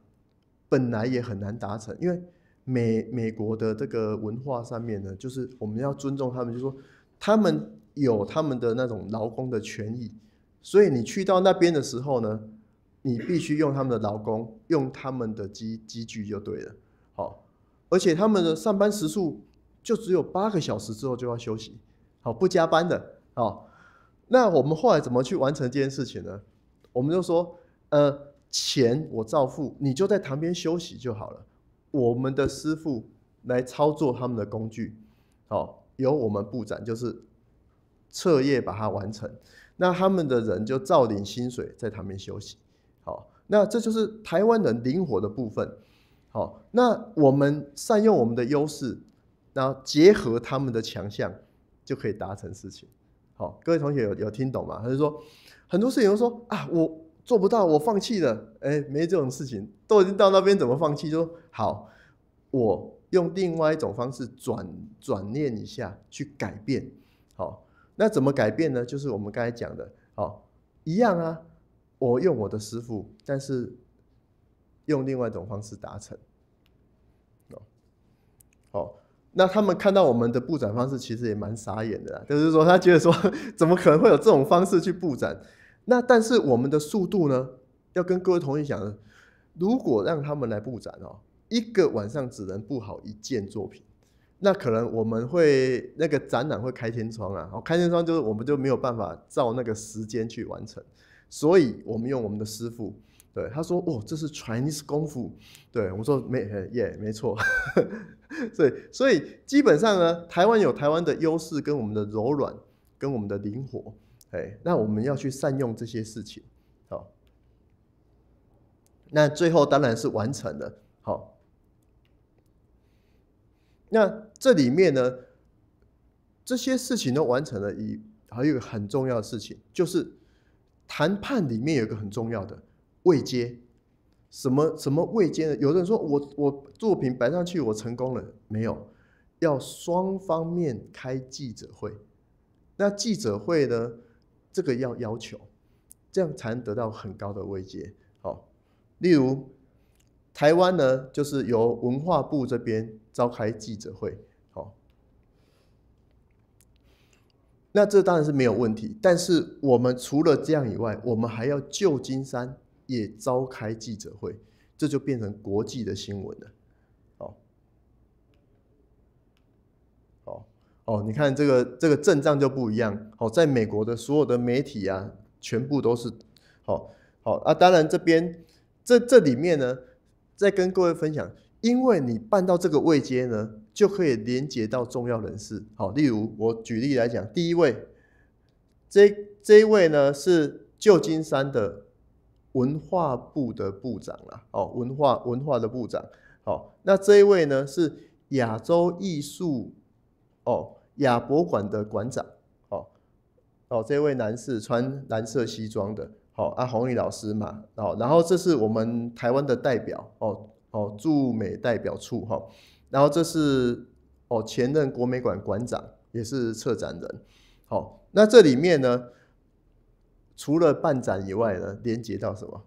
本来也很难达成，因为美美国的这个文化上面呢，就是我们要尊重他们，就说他们有他们的那种劳工的权益，所以你去到那边的时候呢，你必须用他们的劳工，用他们的机机具就对了，好，而且他们的上班时数就只有八个小时之后就要休息，好，不加班的。好，那我们后来怎么去完成这件事情呢？我们就说，呃，钱我照付，你就在旁边休息就好了。我们的师傅来操作他们的工具，好，由我们部长就是彻夜把它完成。那他们的人就照领薪水在旁边休息。好，那这就是台湾人灵活的部分。好，那我们善用我们的优势，然后结合他们的强项，就可以达成事情。好，各位同学有有听懂吗？他就说，很多事情，都说啊，我做不到，我放弃了。哎，没这种事情，都已经到那边，怎么放弃？就说好，我用另外一种方式转转念一下，去改变。好，那怎么改变呢？就是我们刚才讲的，好，一样啊。我用我的师傅，但是用另外一种方式达成。哦，好。那他们看到我们的布展方式，其实也蛮傻眼的，啦，就是说他觉得说，怎么可能会有这种方式去布展？那但是我们的速度呢，要跟各位同学讲，如果让他们来布展哦，一个晚上只能布好一件作品，那可能我们会那个展览会开天窗啊，开天窗就是我们就没有办法照那个时间去完成，所以我们用我们的师傅。对，他说：“哦，这是 Chinese 功夫。”对，我说：“没，耶，没错。”以，所以基本上呢，台湾有台湾的优势，跟我们的柔软，跟我们的灵活，哎，那我们要去善用这些事情，好。那最后当然是完成了，好。那这里面呢，这些事情都完成了，一还有一个很重要的事情，就是谈判里面有一个很重要的。未接，什么什么未接呢？有的人说我我作品摆上去我成功了没有？要双方面开记者会，那记者会呢？这个要要求，这样才能得到很高的未接。好，例如台湾呢，就是由文化部这边召开记者会。好，那这当然是没有问题。但是我们除了这样以外，我们还要旧金山。也召开记者会，这就变成国际的新闻了，哦，哦哦，你看这个这个阵仗就不一样哦，在美国的所有的媒体啊，全部都是，好，好啊，当然这边这这里面呢，再跟各位分享，因为你办到这个位阶呢，就可以连接到重要人士，好，例如我举例来讲，第一位，这这一位呢是旧金山的。文化部的部长啦，哦，文化文化的部长，哦，那这一位呢是亚洲艺术哦亚博馆的馆长，哦哦，这位男士穿蓝色西装的，好阿红宇老师嘛，哦，然后这是我们台湾的代表，哦哦驻美代表处哈，然后这是哦前任国美馆馆长，也是策展人，好，那这里面呢？除了办展以外呢，连接到什么？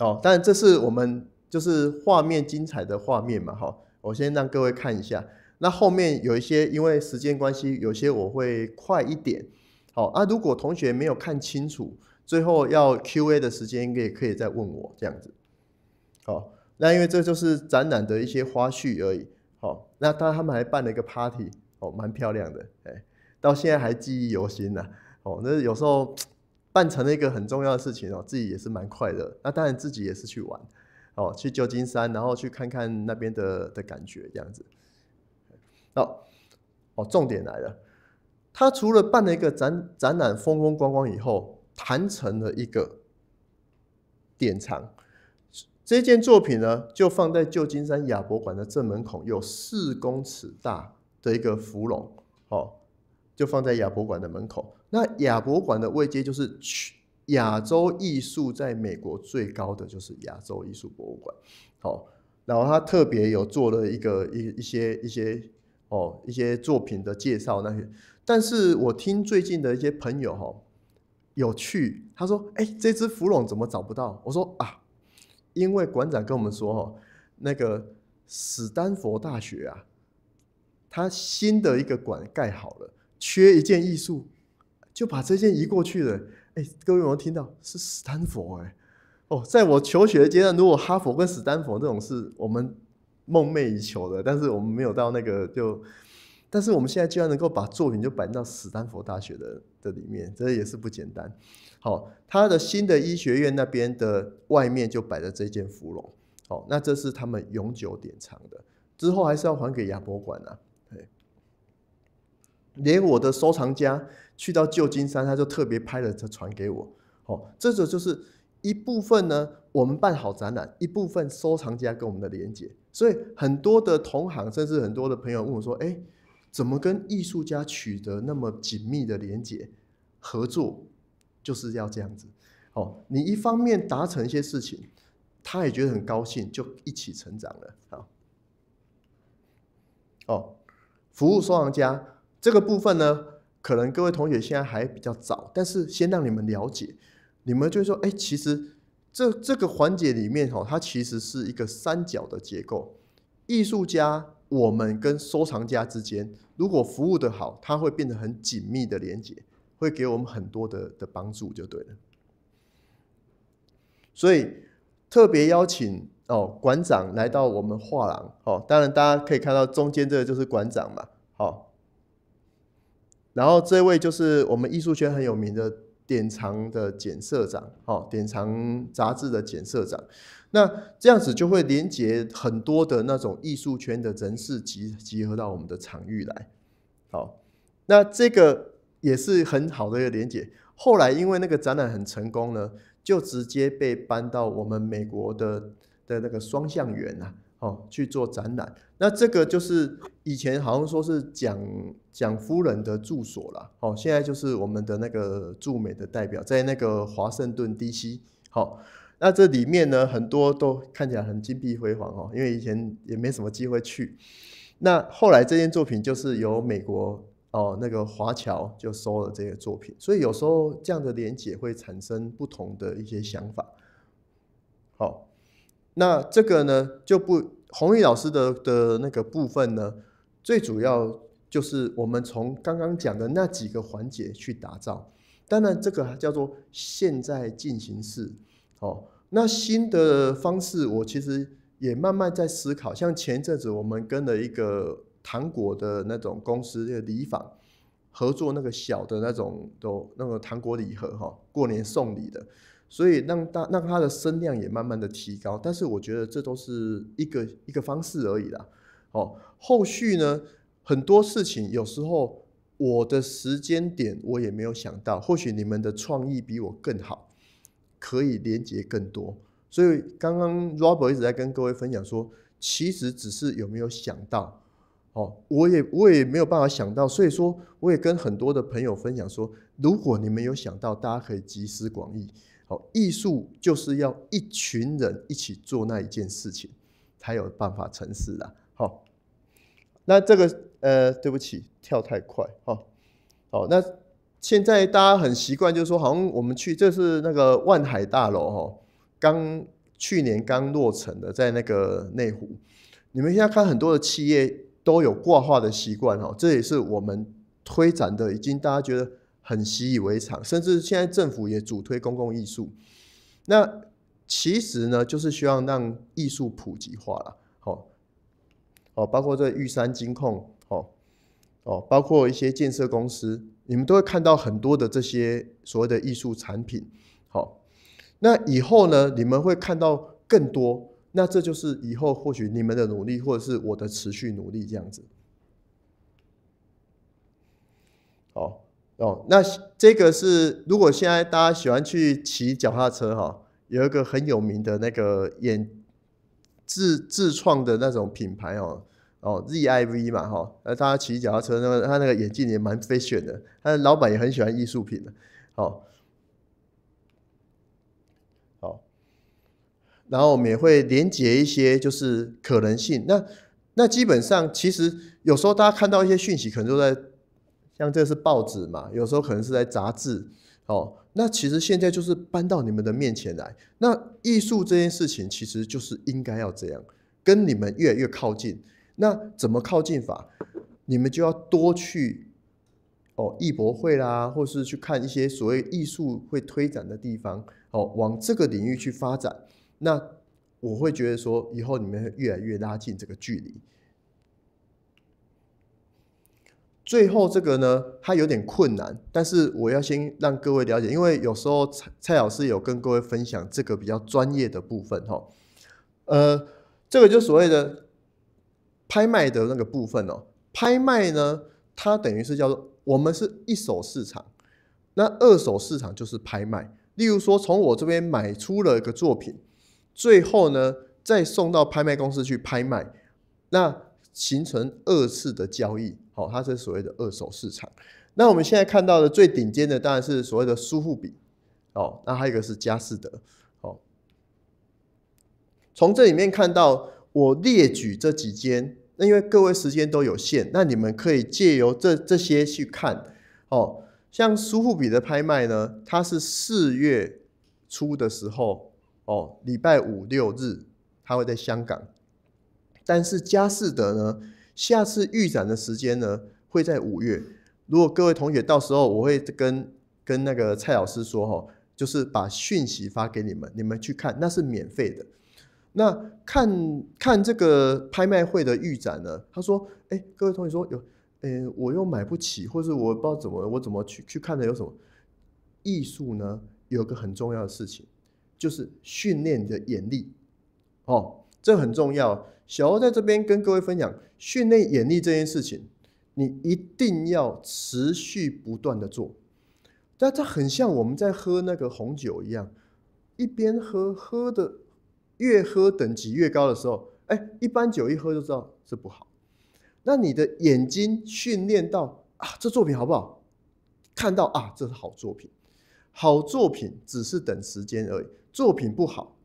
哦，但然这是我们就是画面精彩的画面嘛，哈。我先让各位看一下。那后面有一些因为时间关系，有些我会快一点。好啊，如果同学没有看清楚，最后要 Q&A 的时间，也可以再问我这样子。好，那因为这就是展览的一些花絮而已。好，那当然他们还办了一个 party，哦，蛮漂亮的，哎，到现在还记忆犹新呢。哦，那有时候办成了一个很重要的事情哦，自己也是蛮快乐。那当然自己也是去玩，哦，去旧金山，然后去看看那边的的感觉这样子。哦，哦，重点来了，他除了办了一个展展览风风光光以后，谈成了一个典藏，这件作品呢就放在旧金山亚博馆的正门口，有四公尺大的一个芙蓉，哦，就放在亚博馆的门口。那亚博馆的位阶就是去亚洲艺术，在美国最高的就是亚洲艺术博物馆，好，然后他特别有做了一个一一些一些哦一些作品的介绍那些，但是我听最近的一些朋友哈有去，他说哎这只芙蓉怎么找不到？我说啊，因为馆长跟我们说哈，那个史丹佛大学啊，他新的一个馆盖好了，缺一件艺术。就把这件移过去了。哎，各位有没有听到？是斯坦福哎，哦，在我求学阶段，如果哈佛跟斯坦福这种是我们梦寐以求的，但是我们没有到那个就，但是我们现在居然能够把作品就摆到斯坦福大学的的里面，这也是不简单。好，他的新的医学院那边的外面就摆了这件芙蓉。好，那这是他们永久典藏的，之后还是要还给亚博馆啊。对，连我的收藏家。去到旧金山，他就特别拍了，这传给我。哦，这种就是一部分呢，我们办好展览，一部分收藏家跟我们的连接。所以很多的同行，甚至很多的朋友问我说：“哎，怎么跟艺术家取得那么紧密的连接？合作就是要这样子。哦，你一方面达成一些事情，他也觉得很高兴，就一起成长了。好，哦，服务收藏家这个部分呢。可能各位同学现在还比较早，但是先让你们了解，你们就说，哎，其实这这个环节里面哦，它其实是一个三角的结构，艺术家、我们跟收藏家之间，如果服务的好，它会变得很紧密的连接，会给我们很多的的帮助，就对了。所以特别邀请哦，馆长来到我们画廊哦，当然大家可以看到中间这个就是馆长嘛，好。然后这位就是我们艺术圈很有名的典藏的简社长，哦，典藏杂志的简社长。那这样子就会连接很多的那种艺术圈的人士集集合到我们的场域来，好，那这个也是很好的一个连接。后来因为那个展览很成功呢，就直接被搬到我们美国的的那个双向园啊。哦，去做展览，那这个就是以前好像说是蒋蒋夫人的住所了。哦，现在就是我们的那个驻美的代表在那个华盛顿 D.C. 好，那这里面呢很多都看起来很金碧辉煌哦，因为以前也没什么机会去。那后来这件作品就是由美国哦那个华侨就收了这个作品，所以有时候这样的连结会产生不同的一些想法。好。那这个呢，就不红玉老师的的那个部分呢，最主要就是我们从刚刚讲的那几个环节去打造。当然，这个叫做现在进行式，哦。那新的方式，我其实也慢慢在思考。像前阵子，我们跟了一个糖果的那种公司，礼坊合作那个小的那种都那个糖果礼盒哈，过年送礼的。所以让大让它的声量也慢慢的提高，但是我觉得这都是一个一个方式而已啦。哦，后续呢很多事情有时候我的时间点我也没有想到，或许你们的创意比我更好，可以连接更多。所以刚刚 Robert 一直在跟各位分享说，其实只是有没有想到，哦，我也我也没有办法想到，所以说我也跟很多的朋友分享说，如果你们有想到，大家可以集思广益。哦，艺术就是要一群人一起做那一件事情，才有办法成事的。好，那这个呃，对不起，跳太快。哈，哦，那现在大家很习惯，就是说，好像我们去，这是那个万海大楼哈，刚去年刚落成的，在那个内湖。你们现在看，很多的企业都有挂画的习惯哈，这也是我们推展的，已经大家觉得。很习以为常，甚至现在政府也主推公共艺术。那其实呢，就是需要让艺术普及化了。好，哦，包括这玉山金控，哦哦，包括一些建设公司，你们都会看到很多的这些所谓的艺术产品。好，那以后呢，你们会看到更多。那这就是以后或许你们的努力，或者是我的持续努力，这样子。好。哦，那这个是如果现在大家喜欢去骑脚踏车哈，有一个很有名的那个演自自创的那种品牌哦，哦 ZIV 嘛哈，那大家骑脚踏车，那么他那个眼镜也蛮 fashion 的，他老板也很喜欢艺术品，的，好，好，然后我们也会连接一些就是可能性，那那基本上其实有时候大家看到一些讯息，可能都在。像这是报纸嘛，有时候可能是在杂志，哦，那其实现在就是搬到你们的面前来。那艺术这件事情，其实就是应该要这样，跟你们越来越靠近。那怎么靠近法？你们就要多去哦，艺博会啦，或是去看一些所谓艺术会推展的地方，哦，往这个领域去发展。那我会觉得说，以后你们会越来越拉近这个距离。最后这个呢，它有点困难，但是我要先让各位了解，因为有时候蔡蔡老师有跟各位分享这个比较专业的部分哈。呃，这个就所谓的拍卖的那个部分哦。拍卖呢，它等于是叫做我们是一手市场，那二手市场就是拍卖。例如说，从我这边买出了一个作品，最后呢，再送到拍卖公司去拍卖，那。形成二次的交易，好，它是所谓的二手市场。那我们现在看到的最顶尖的当然是所谓的苏富比，哦，那还有一个是佳士得，哦。从这里面看到，我列举这几间，那因为各位时间都有限，那你们可以借由这这些去看，哦，像苏富比的拍卖呢，它是四月初的时候，哦，礼拜五六日，它会在香港。但是佳士得呢，下次预展的时间呢会在五月。如果各位同学到时候，我会跟跟那个蔡老师说哈，就是把讯息发给你们，你们去看，那是免费的。那看看这个拍卖会的预展呢，他说：“哎，各位同学说有，嗯，我又买不起，或者我不知道怎么我怎么去去看的有什么艺术呢？有个很重要的事情，就是训练你的眼力哦。”这很重要，小欧在这边跟各位分享训练眼力这件事情，你一定要持续不断的做，但这很像我们在喝那个红酒一样，一边喝喝的越喝等级越高的时候，哎，一般酒一喝就知道这不好，那你的眼睛训练到啊，这作品好不好？看到啊，这是好作品，好作品只是等时间而已，作品不好，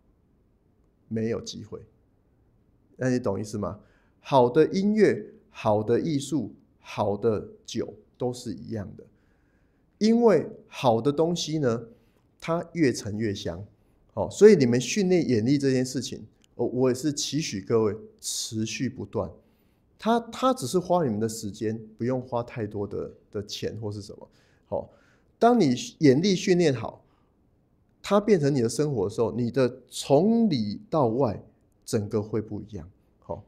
没有机会。那你懂意思吗？好的音乐、好的艺术、好的酒都是一样的，因为好的东西呢，它越沉越香。好，所以你们训练眼力这件事情，我我也是期许各位持续不断。它它只是花你们的时间，不用花太多的的钱或是什么。好，当你眼力训练好，它变成你的生活的时候，你的从里到外。整个会不一样，好，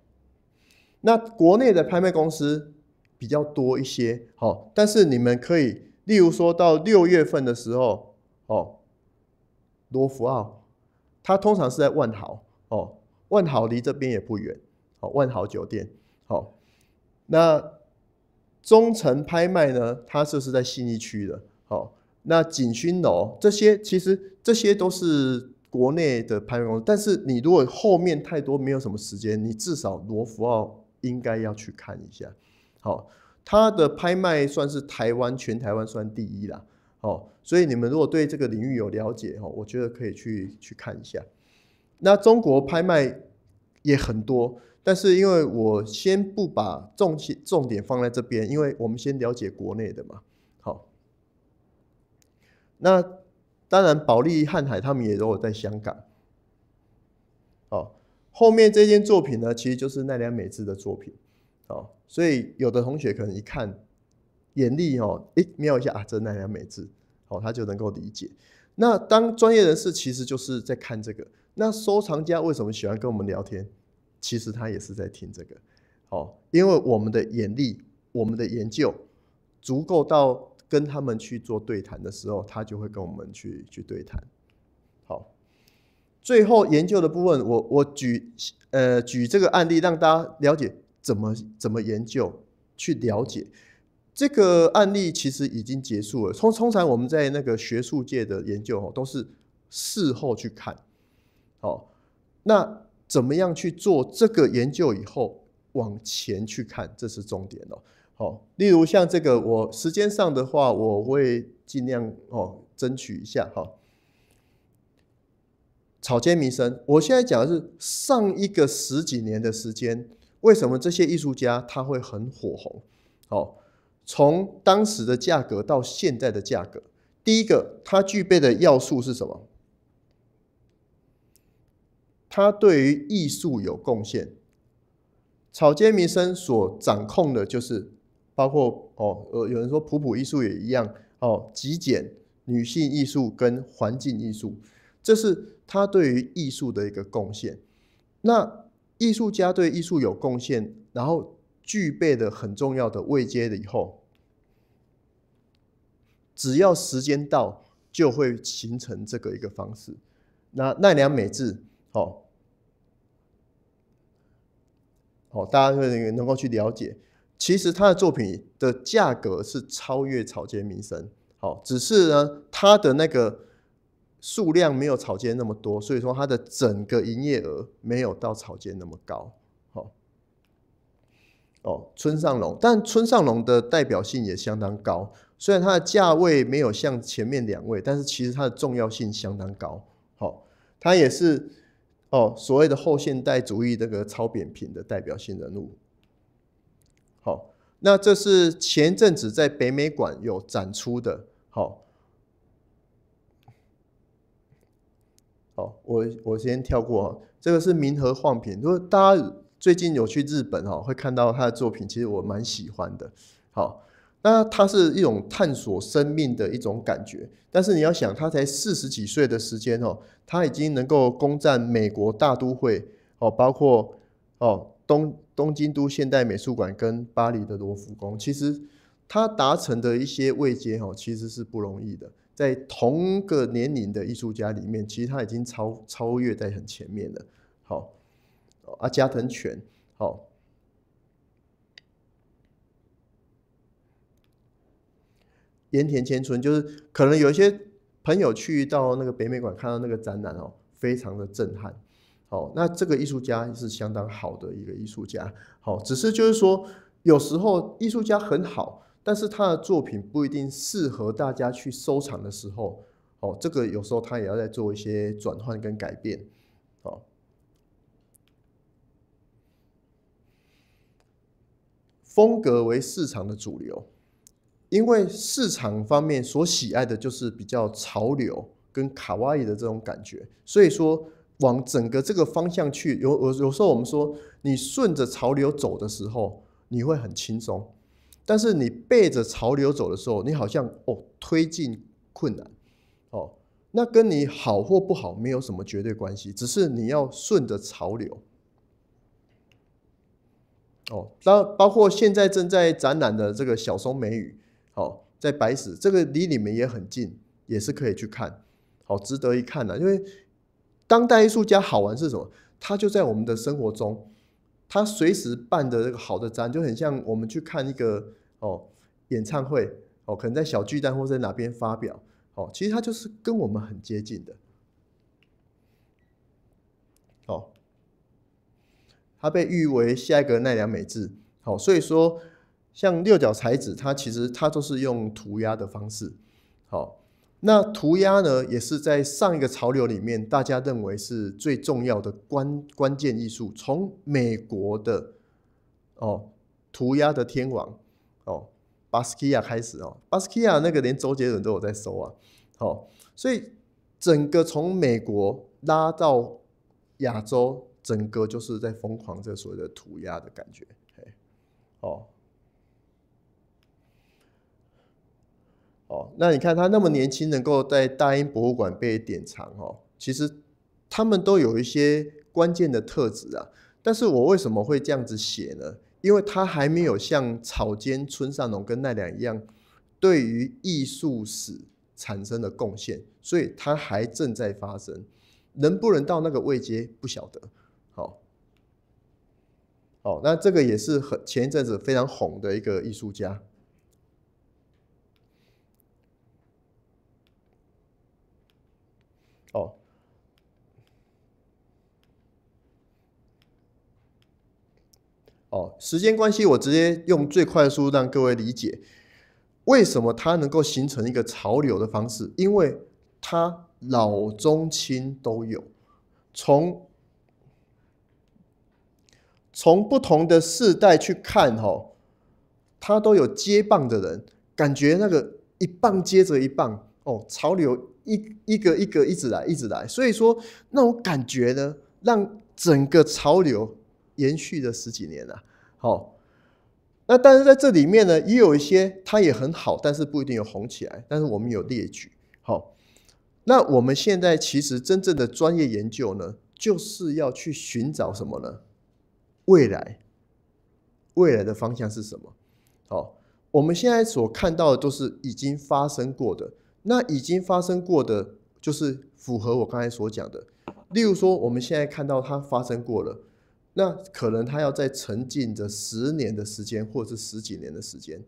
那国内的拍卖公司比较多一些，好，但是你们可以，例如说到六月份的时候，哦，罗浮奥，它通常是在万豪，哦，万豪离这边也不远，哦，万豪酒店，好，那中诚拍卖呢，它就是在信义区的，好，那景勋楼，这些其实这些都是。国内的拍卖公司，但是你如果后面太多没有什么时间，你至少罗浮奥应该要去看一下。好，它的拍卖算是台湾全台湾算第一啦。好，所以你们如果对这个领域有了解，哈，我觉得可以去去看一下。那中国拍卖也很多，但是因为我先不把重心重点放在这边，因为我们先了解国内的嘛。好，那。当然，保利、瀚海他们也都有在香港。哦，后面这件作品呢，其实就是奈良美智的作品。哦，所以有的同学可能一看眼力哦，哎瞄一下啊，这奈良美智，哦他就能够理解。那当专业人士其实就是在看这个。那收藏家为什么喜欢跟我们聊天？其实他也是在听这个。哦，因为我们的眼力、我们的研究足够到。跟他们去做对谈的时候，他就会跟我们去去对谈。好，最后研究的部分，我我举呃举这个案例让大家了解怎么怎么研究去了解。这个案例其实已经结束了。从通常我们在那个学术界的研究哦，都是事后去看。好，那怎么样去做这个研究以后往前去看，这是重点哦。好，例如像这个，我时间上的话，我会尽量哦争取一下哈。草间弥生，我现在讲的是上一个十几年的时间，为什么这些艺术家他会很火红？好，从当时的价格到现在的价格，第一个，他具备的要素是什么？他对于艺术有贡献。草间弥生所掌控的就是。包括哦，呃，有人说普普艺术也一样哦，极简、女性艺术跟环境艺术，这是他对于艺术的一个贡献。那艺术家对艺术有贡献，然后具备的很重要的位阶的以后，只要时间到，就会形成这个一个方式。那奈良美智，好，好，大家会能够去了解。其实他的作品的价格是超越草间弥生，好，只是呢，他的那个数量没有草间那么多，所以说他的整个营业额没有到草间那么高，好，哦，村上龙，但村上龙的代表性也相当高，虽然他的价位没有像前面两位，但是其实他的重要性相当高，好，他也是哦，所谓的后现代主义这个超扁平的代表性人物。那这是前阵子在北美馆有展出的，好，好，我我先跳过，这个是民和晃品，如果大家最近有去日本哦，会看到他的作品，其实我蛮喜欢的，好，那他是一种探索生命的一种感觉，但是你要想，他才四十几岁的时间哦，他已经能够攻占美国大都会哦，包括哦东。东京都现代美术馆跟巴黎的罗浮宫，其实它达成的一些位阶哈，其实是不容易的。在同个年龄的艺术家里面，其实他已经超超越在很前面了。好，阿加藤犬，好，盐田千春，就是可能有一些朋友去到那个北美馆看到那个展览哦，非常的震撼。哦，那这个艺术家是相当好的一个艺术家。好，只是就是说，有时候艺术家很好，但是他的作品不一定适合大家去收藏的时候。哦，这个有时候他也要在做一些转换跟改变。哦，风格为市场的主流，因为市场方面所喜爱的就是比较潮流跟卡哇伊的这种感觉，所以说。往整个这个方向去，有有有时候我们说，你顺着潮流走的时候，你会很轻松；但是你背着潮流走的时候，你好像哦推进困难哦。那跟你好或不好没有什么绝对关系，只是你要顺着潮流哦。当包括现在正在展览的这个小松梅雨，哦，在白石，这个离你们也很近，也是可以去看，好值得一看的，因为。当代艺术家好玩是什么？他就在我们的生活中，他随时办的那个好的展，就很像我们去看一个哦演唱会哦，可能在小巨蛋或在哪边发表哦，其实他就是跟我们很接近的哦。他被誉为下一个奈良美智，哦，所以说像六角彩纸，它其实它都是用涂鸦的方式，好。那涂鸦呢，也是在上一个潮流里面，大家认为是最重要的关关键艺术。从美国的哦，涂鸦的天王哦，巴斯克亚开始哦，巴斯克亚那个连周杰伦都有在搜啊，好，所以整个从美国拉到亚洲，整个就是在疯狂这所谓的涂鸦的感觉，嘿，哦。哦，那你看他那么年轻，能够在大英博物馆被典藏哦，其实他们都有一些关键的特质啊。但是我为什么会这样子写呢？因为他还没有像草间、村上隆跟奈良一样，对于艺术史产生的贡献，所以他还正在发生，能不能到那个位阶不晓得。好，好，那这个也是很前一阵子非常红的一个艺术家。哦，时间关系，我直接用最快速让各位理解，为什么它能够形成一个潮流的方式？因为它老中青都有，从从不同的世代去看，哦，它都有接棒的人，感觉那个一棒接着一棒，哦，潮流一一个一个一直来，一直来，所以说那种感觉呢，让整个潮流延续了十几年啊。好，那但是在这里面呢，也有一些它也很好，但是不一定有红起来。但是我们有列举。好，那我们现在其实真正的专业研究呢，就是要去寻找什么呢？未来，未来的方向是什么？好，我们现在所看到的都是已经发生过的。那已经发生过的，就是符合我刚才所讲的。例如说，我们现在看到它发生过了。那可能他要在沉浸着十年的时间，或者是十几年的时间，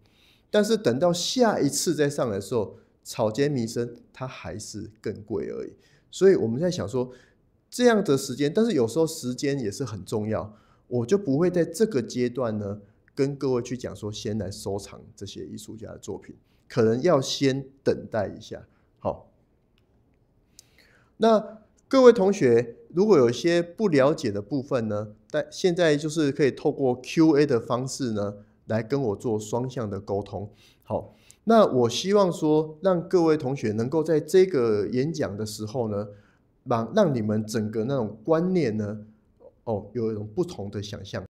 但是等到下一次再上来的时候，草间弥生他还是更贵而已。所以我们在想说，这样的时间，但是有时候时间也是很重要，我就不会在这个阶段呢，跟各位去讲说，先来收藏这些艺术家的作品，可能要先等待一下。好，那各位同学，如果有些不了解的部分呢？但现在就是可以透过 Q&A 的方式呢，来跟我做双向的沟通。好，那我希望说，让各位同学能够在这个演讲的时候呢，让让你们整个那种观念呢，哦，有一种不同的想象。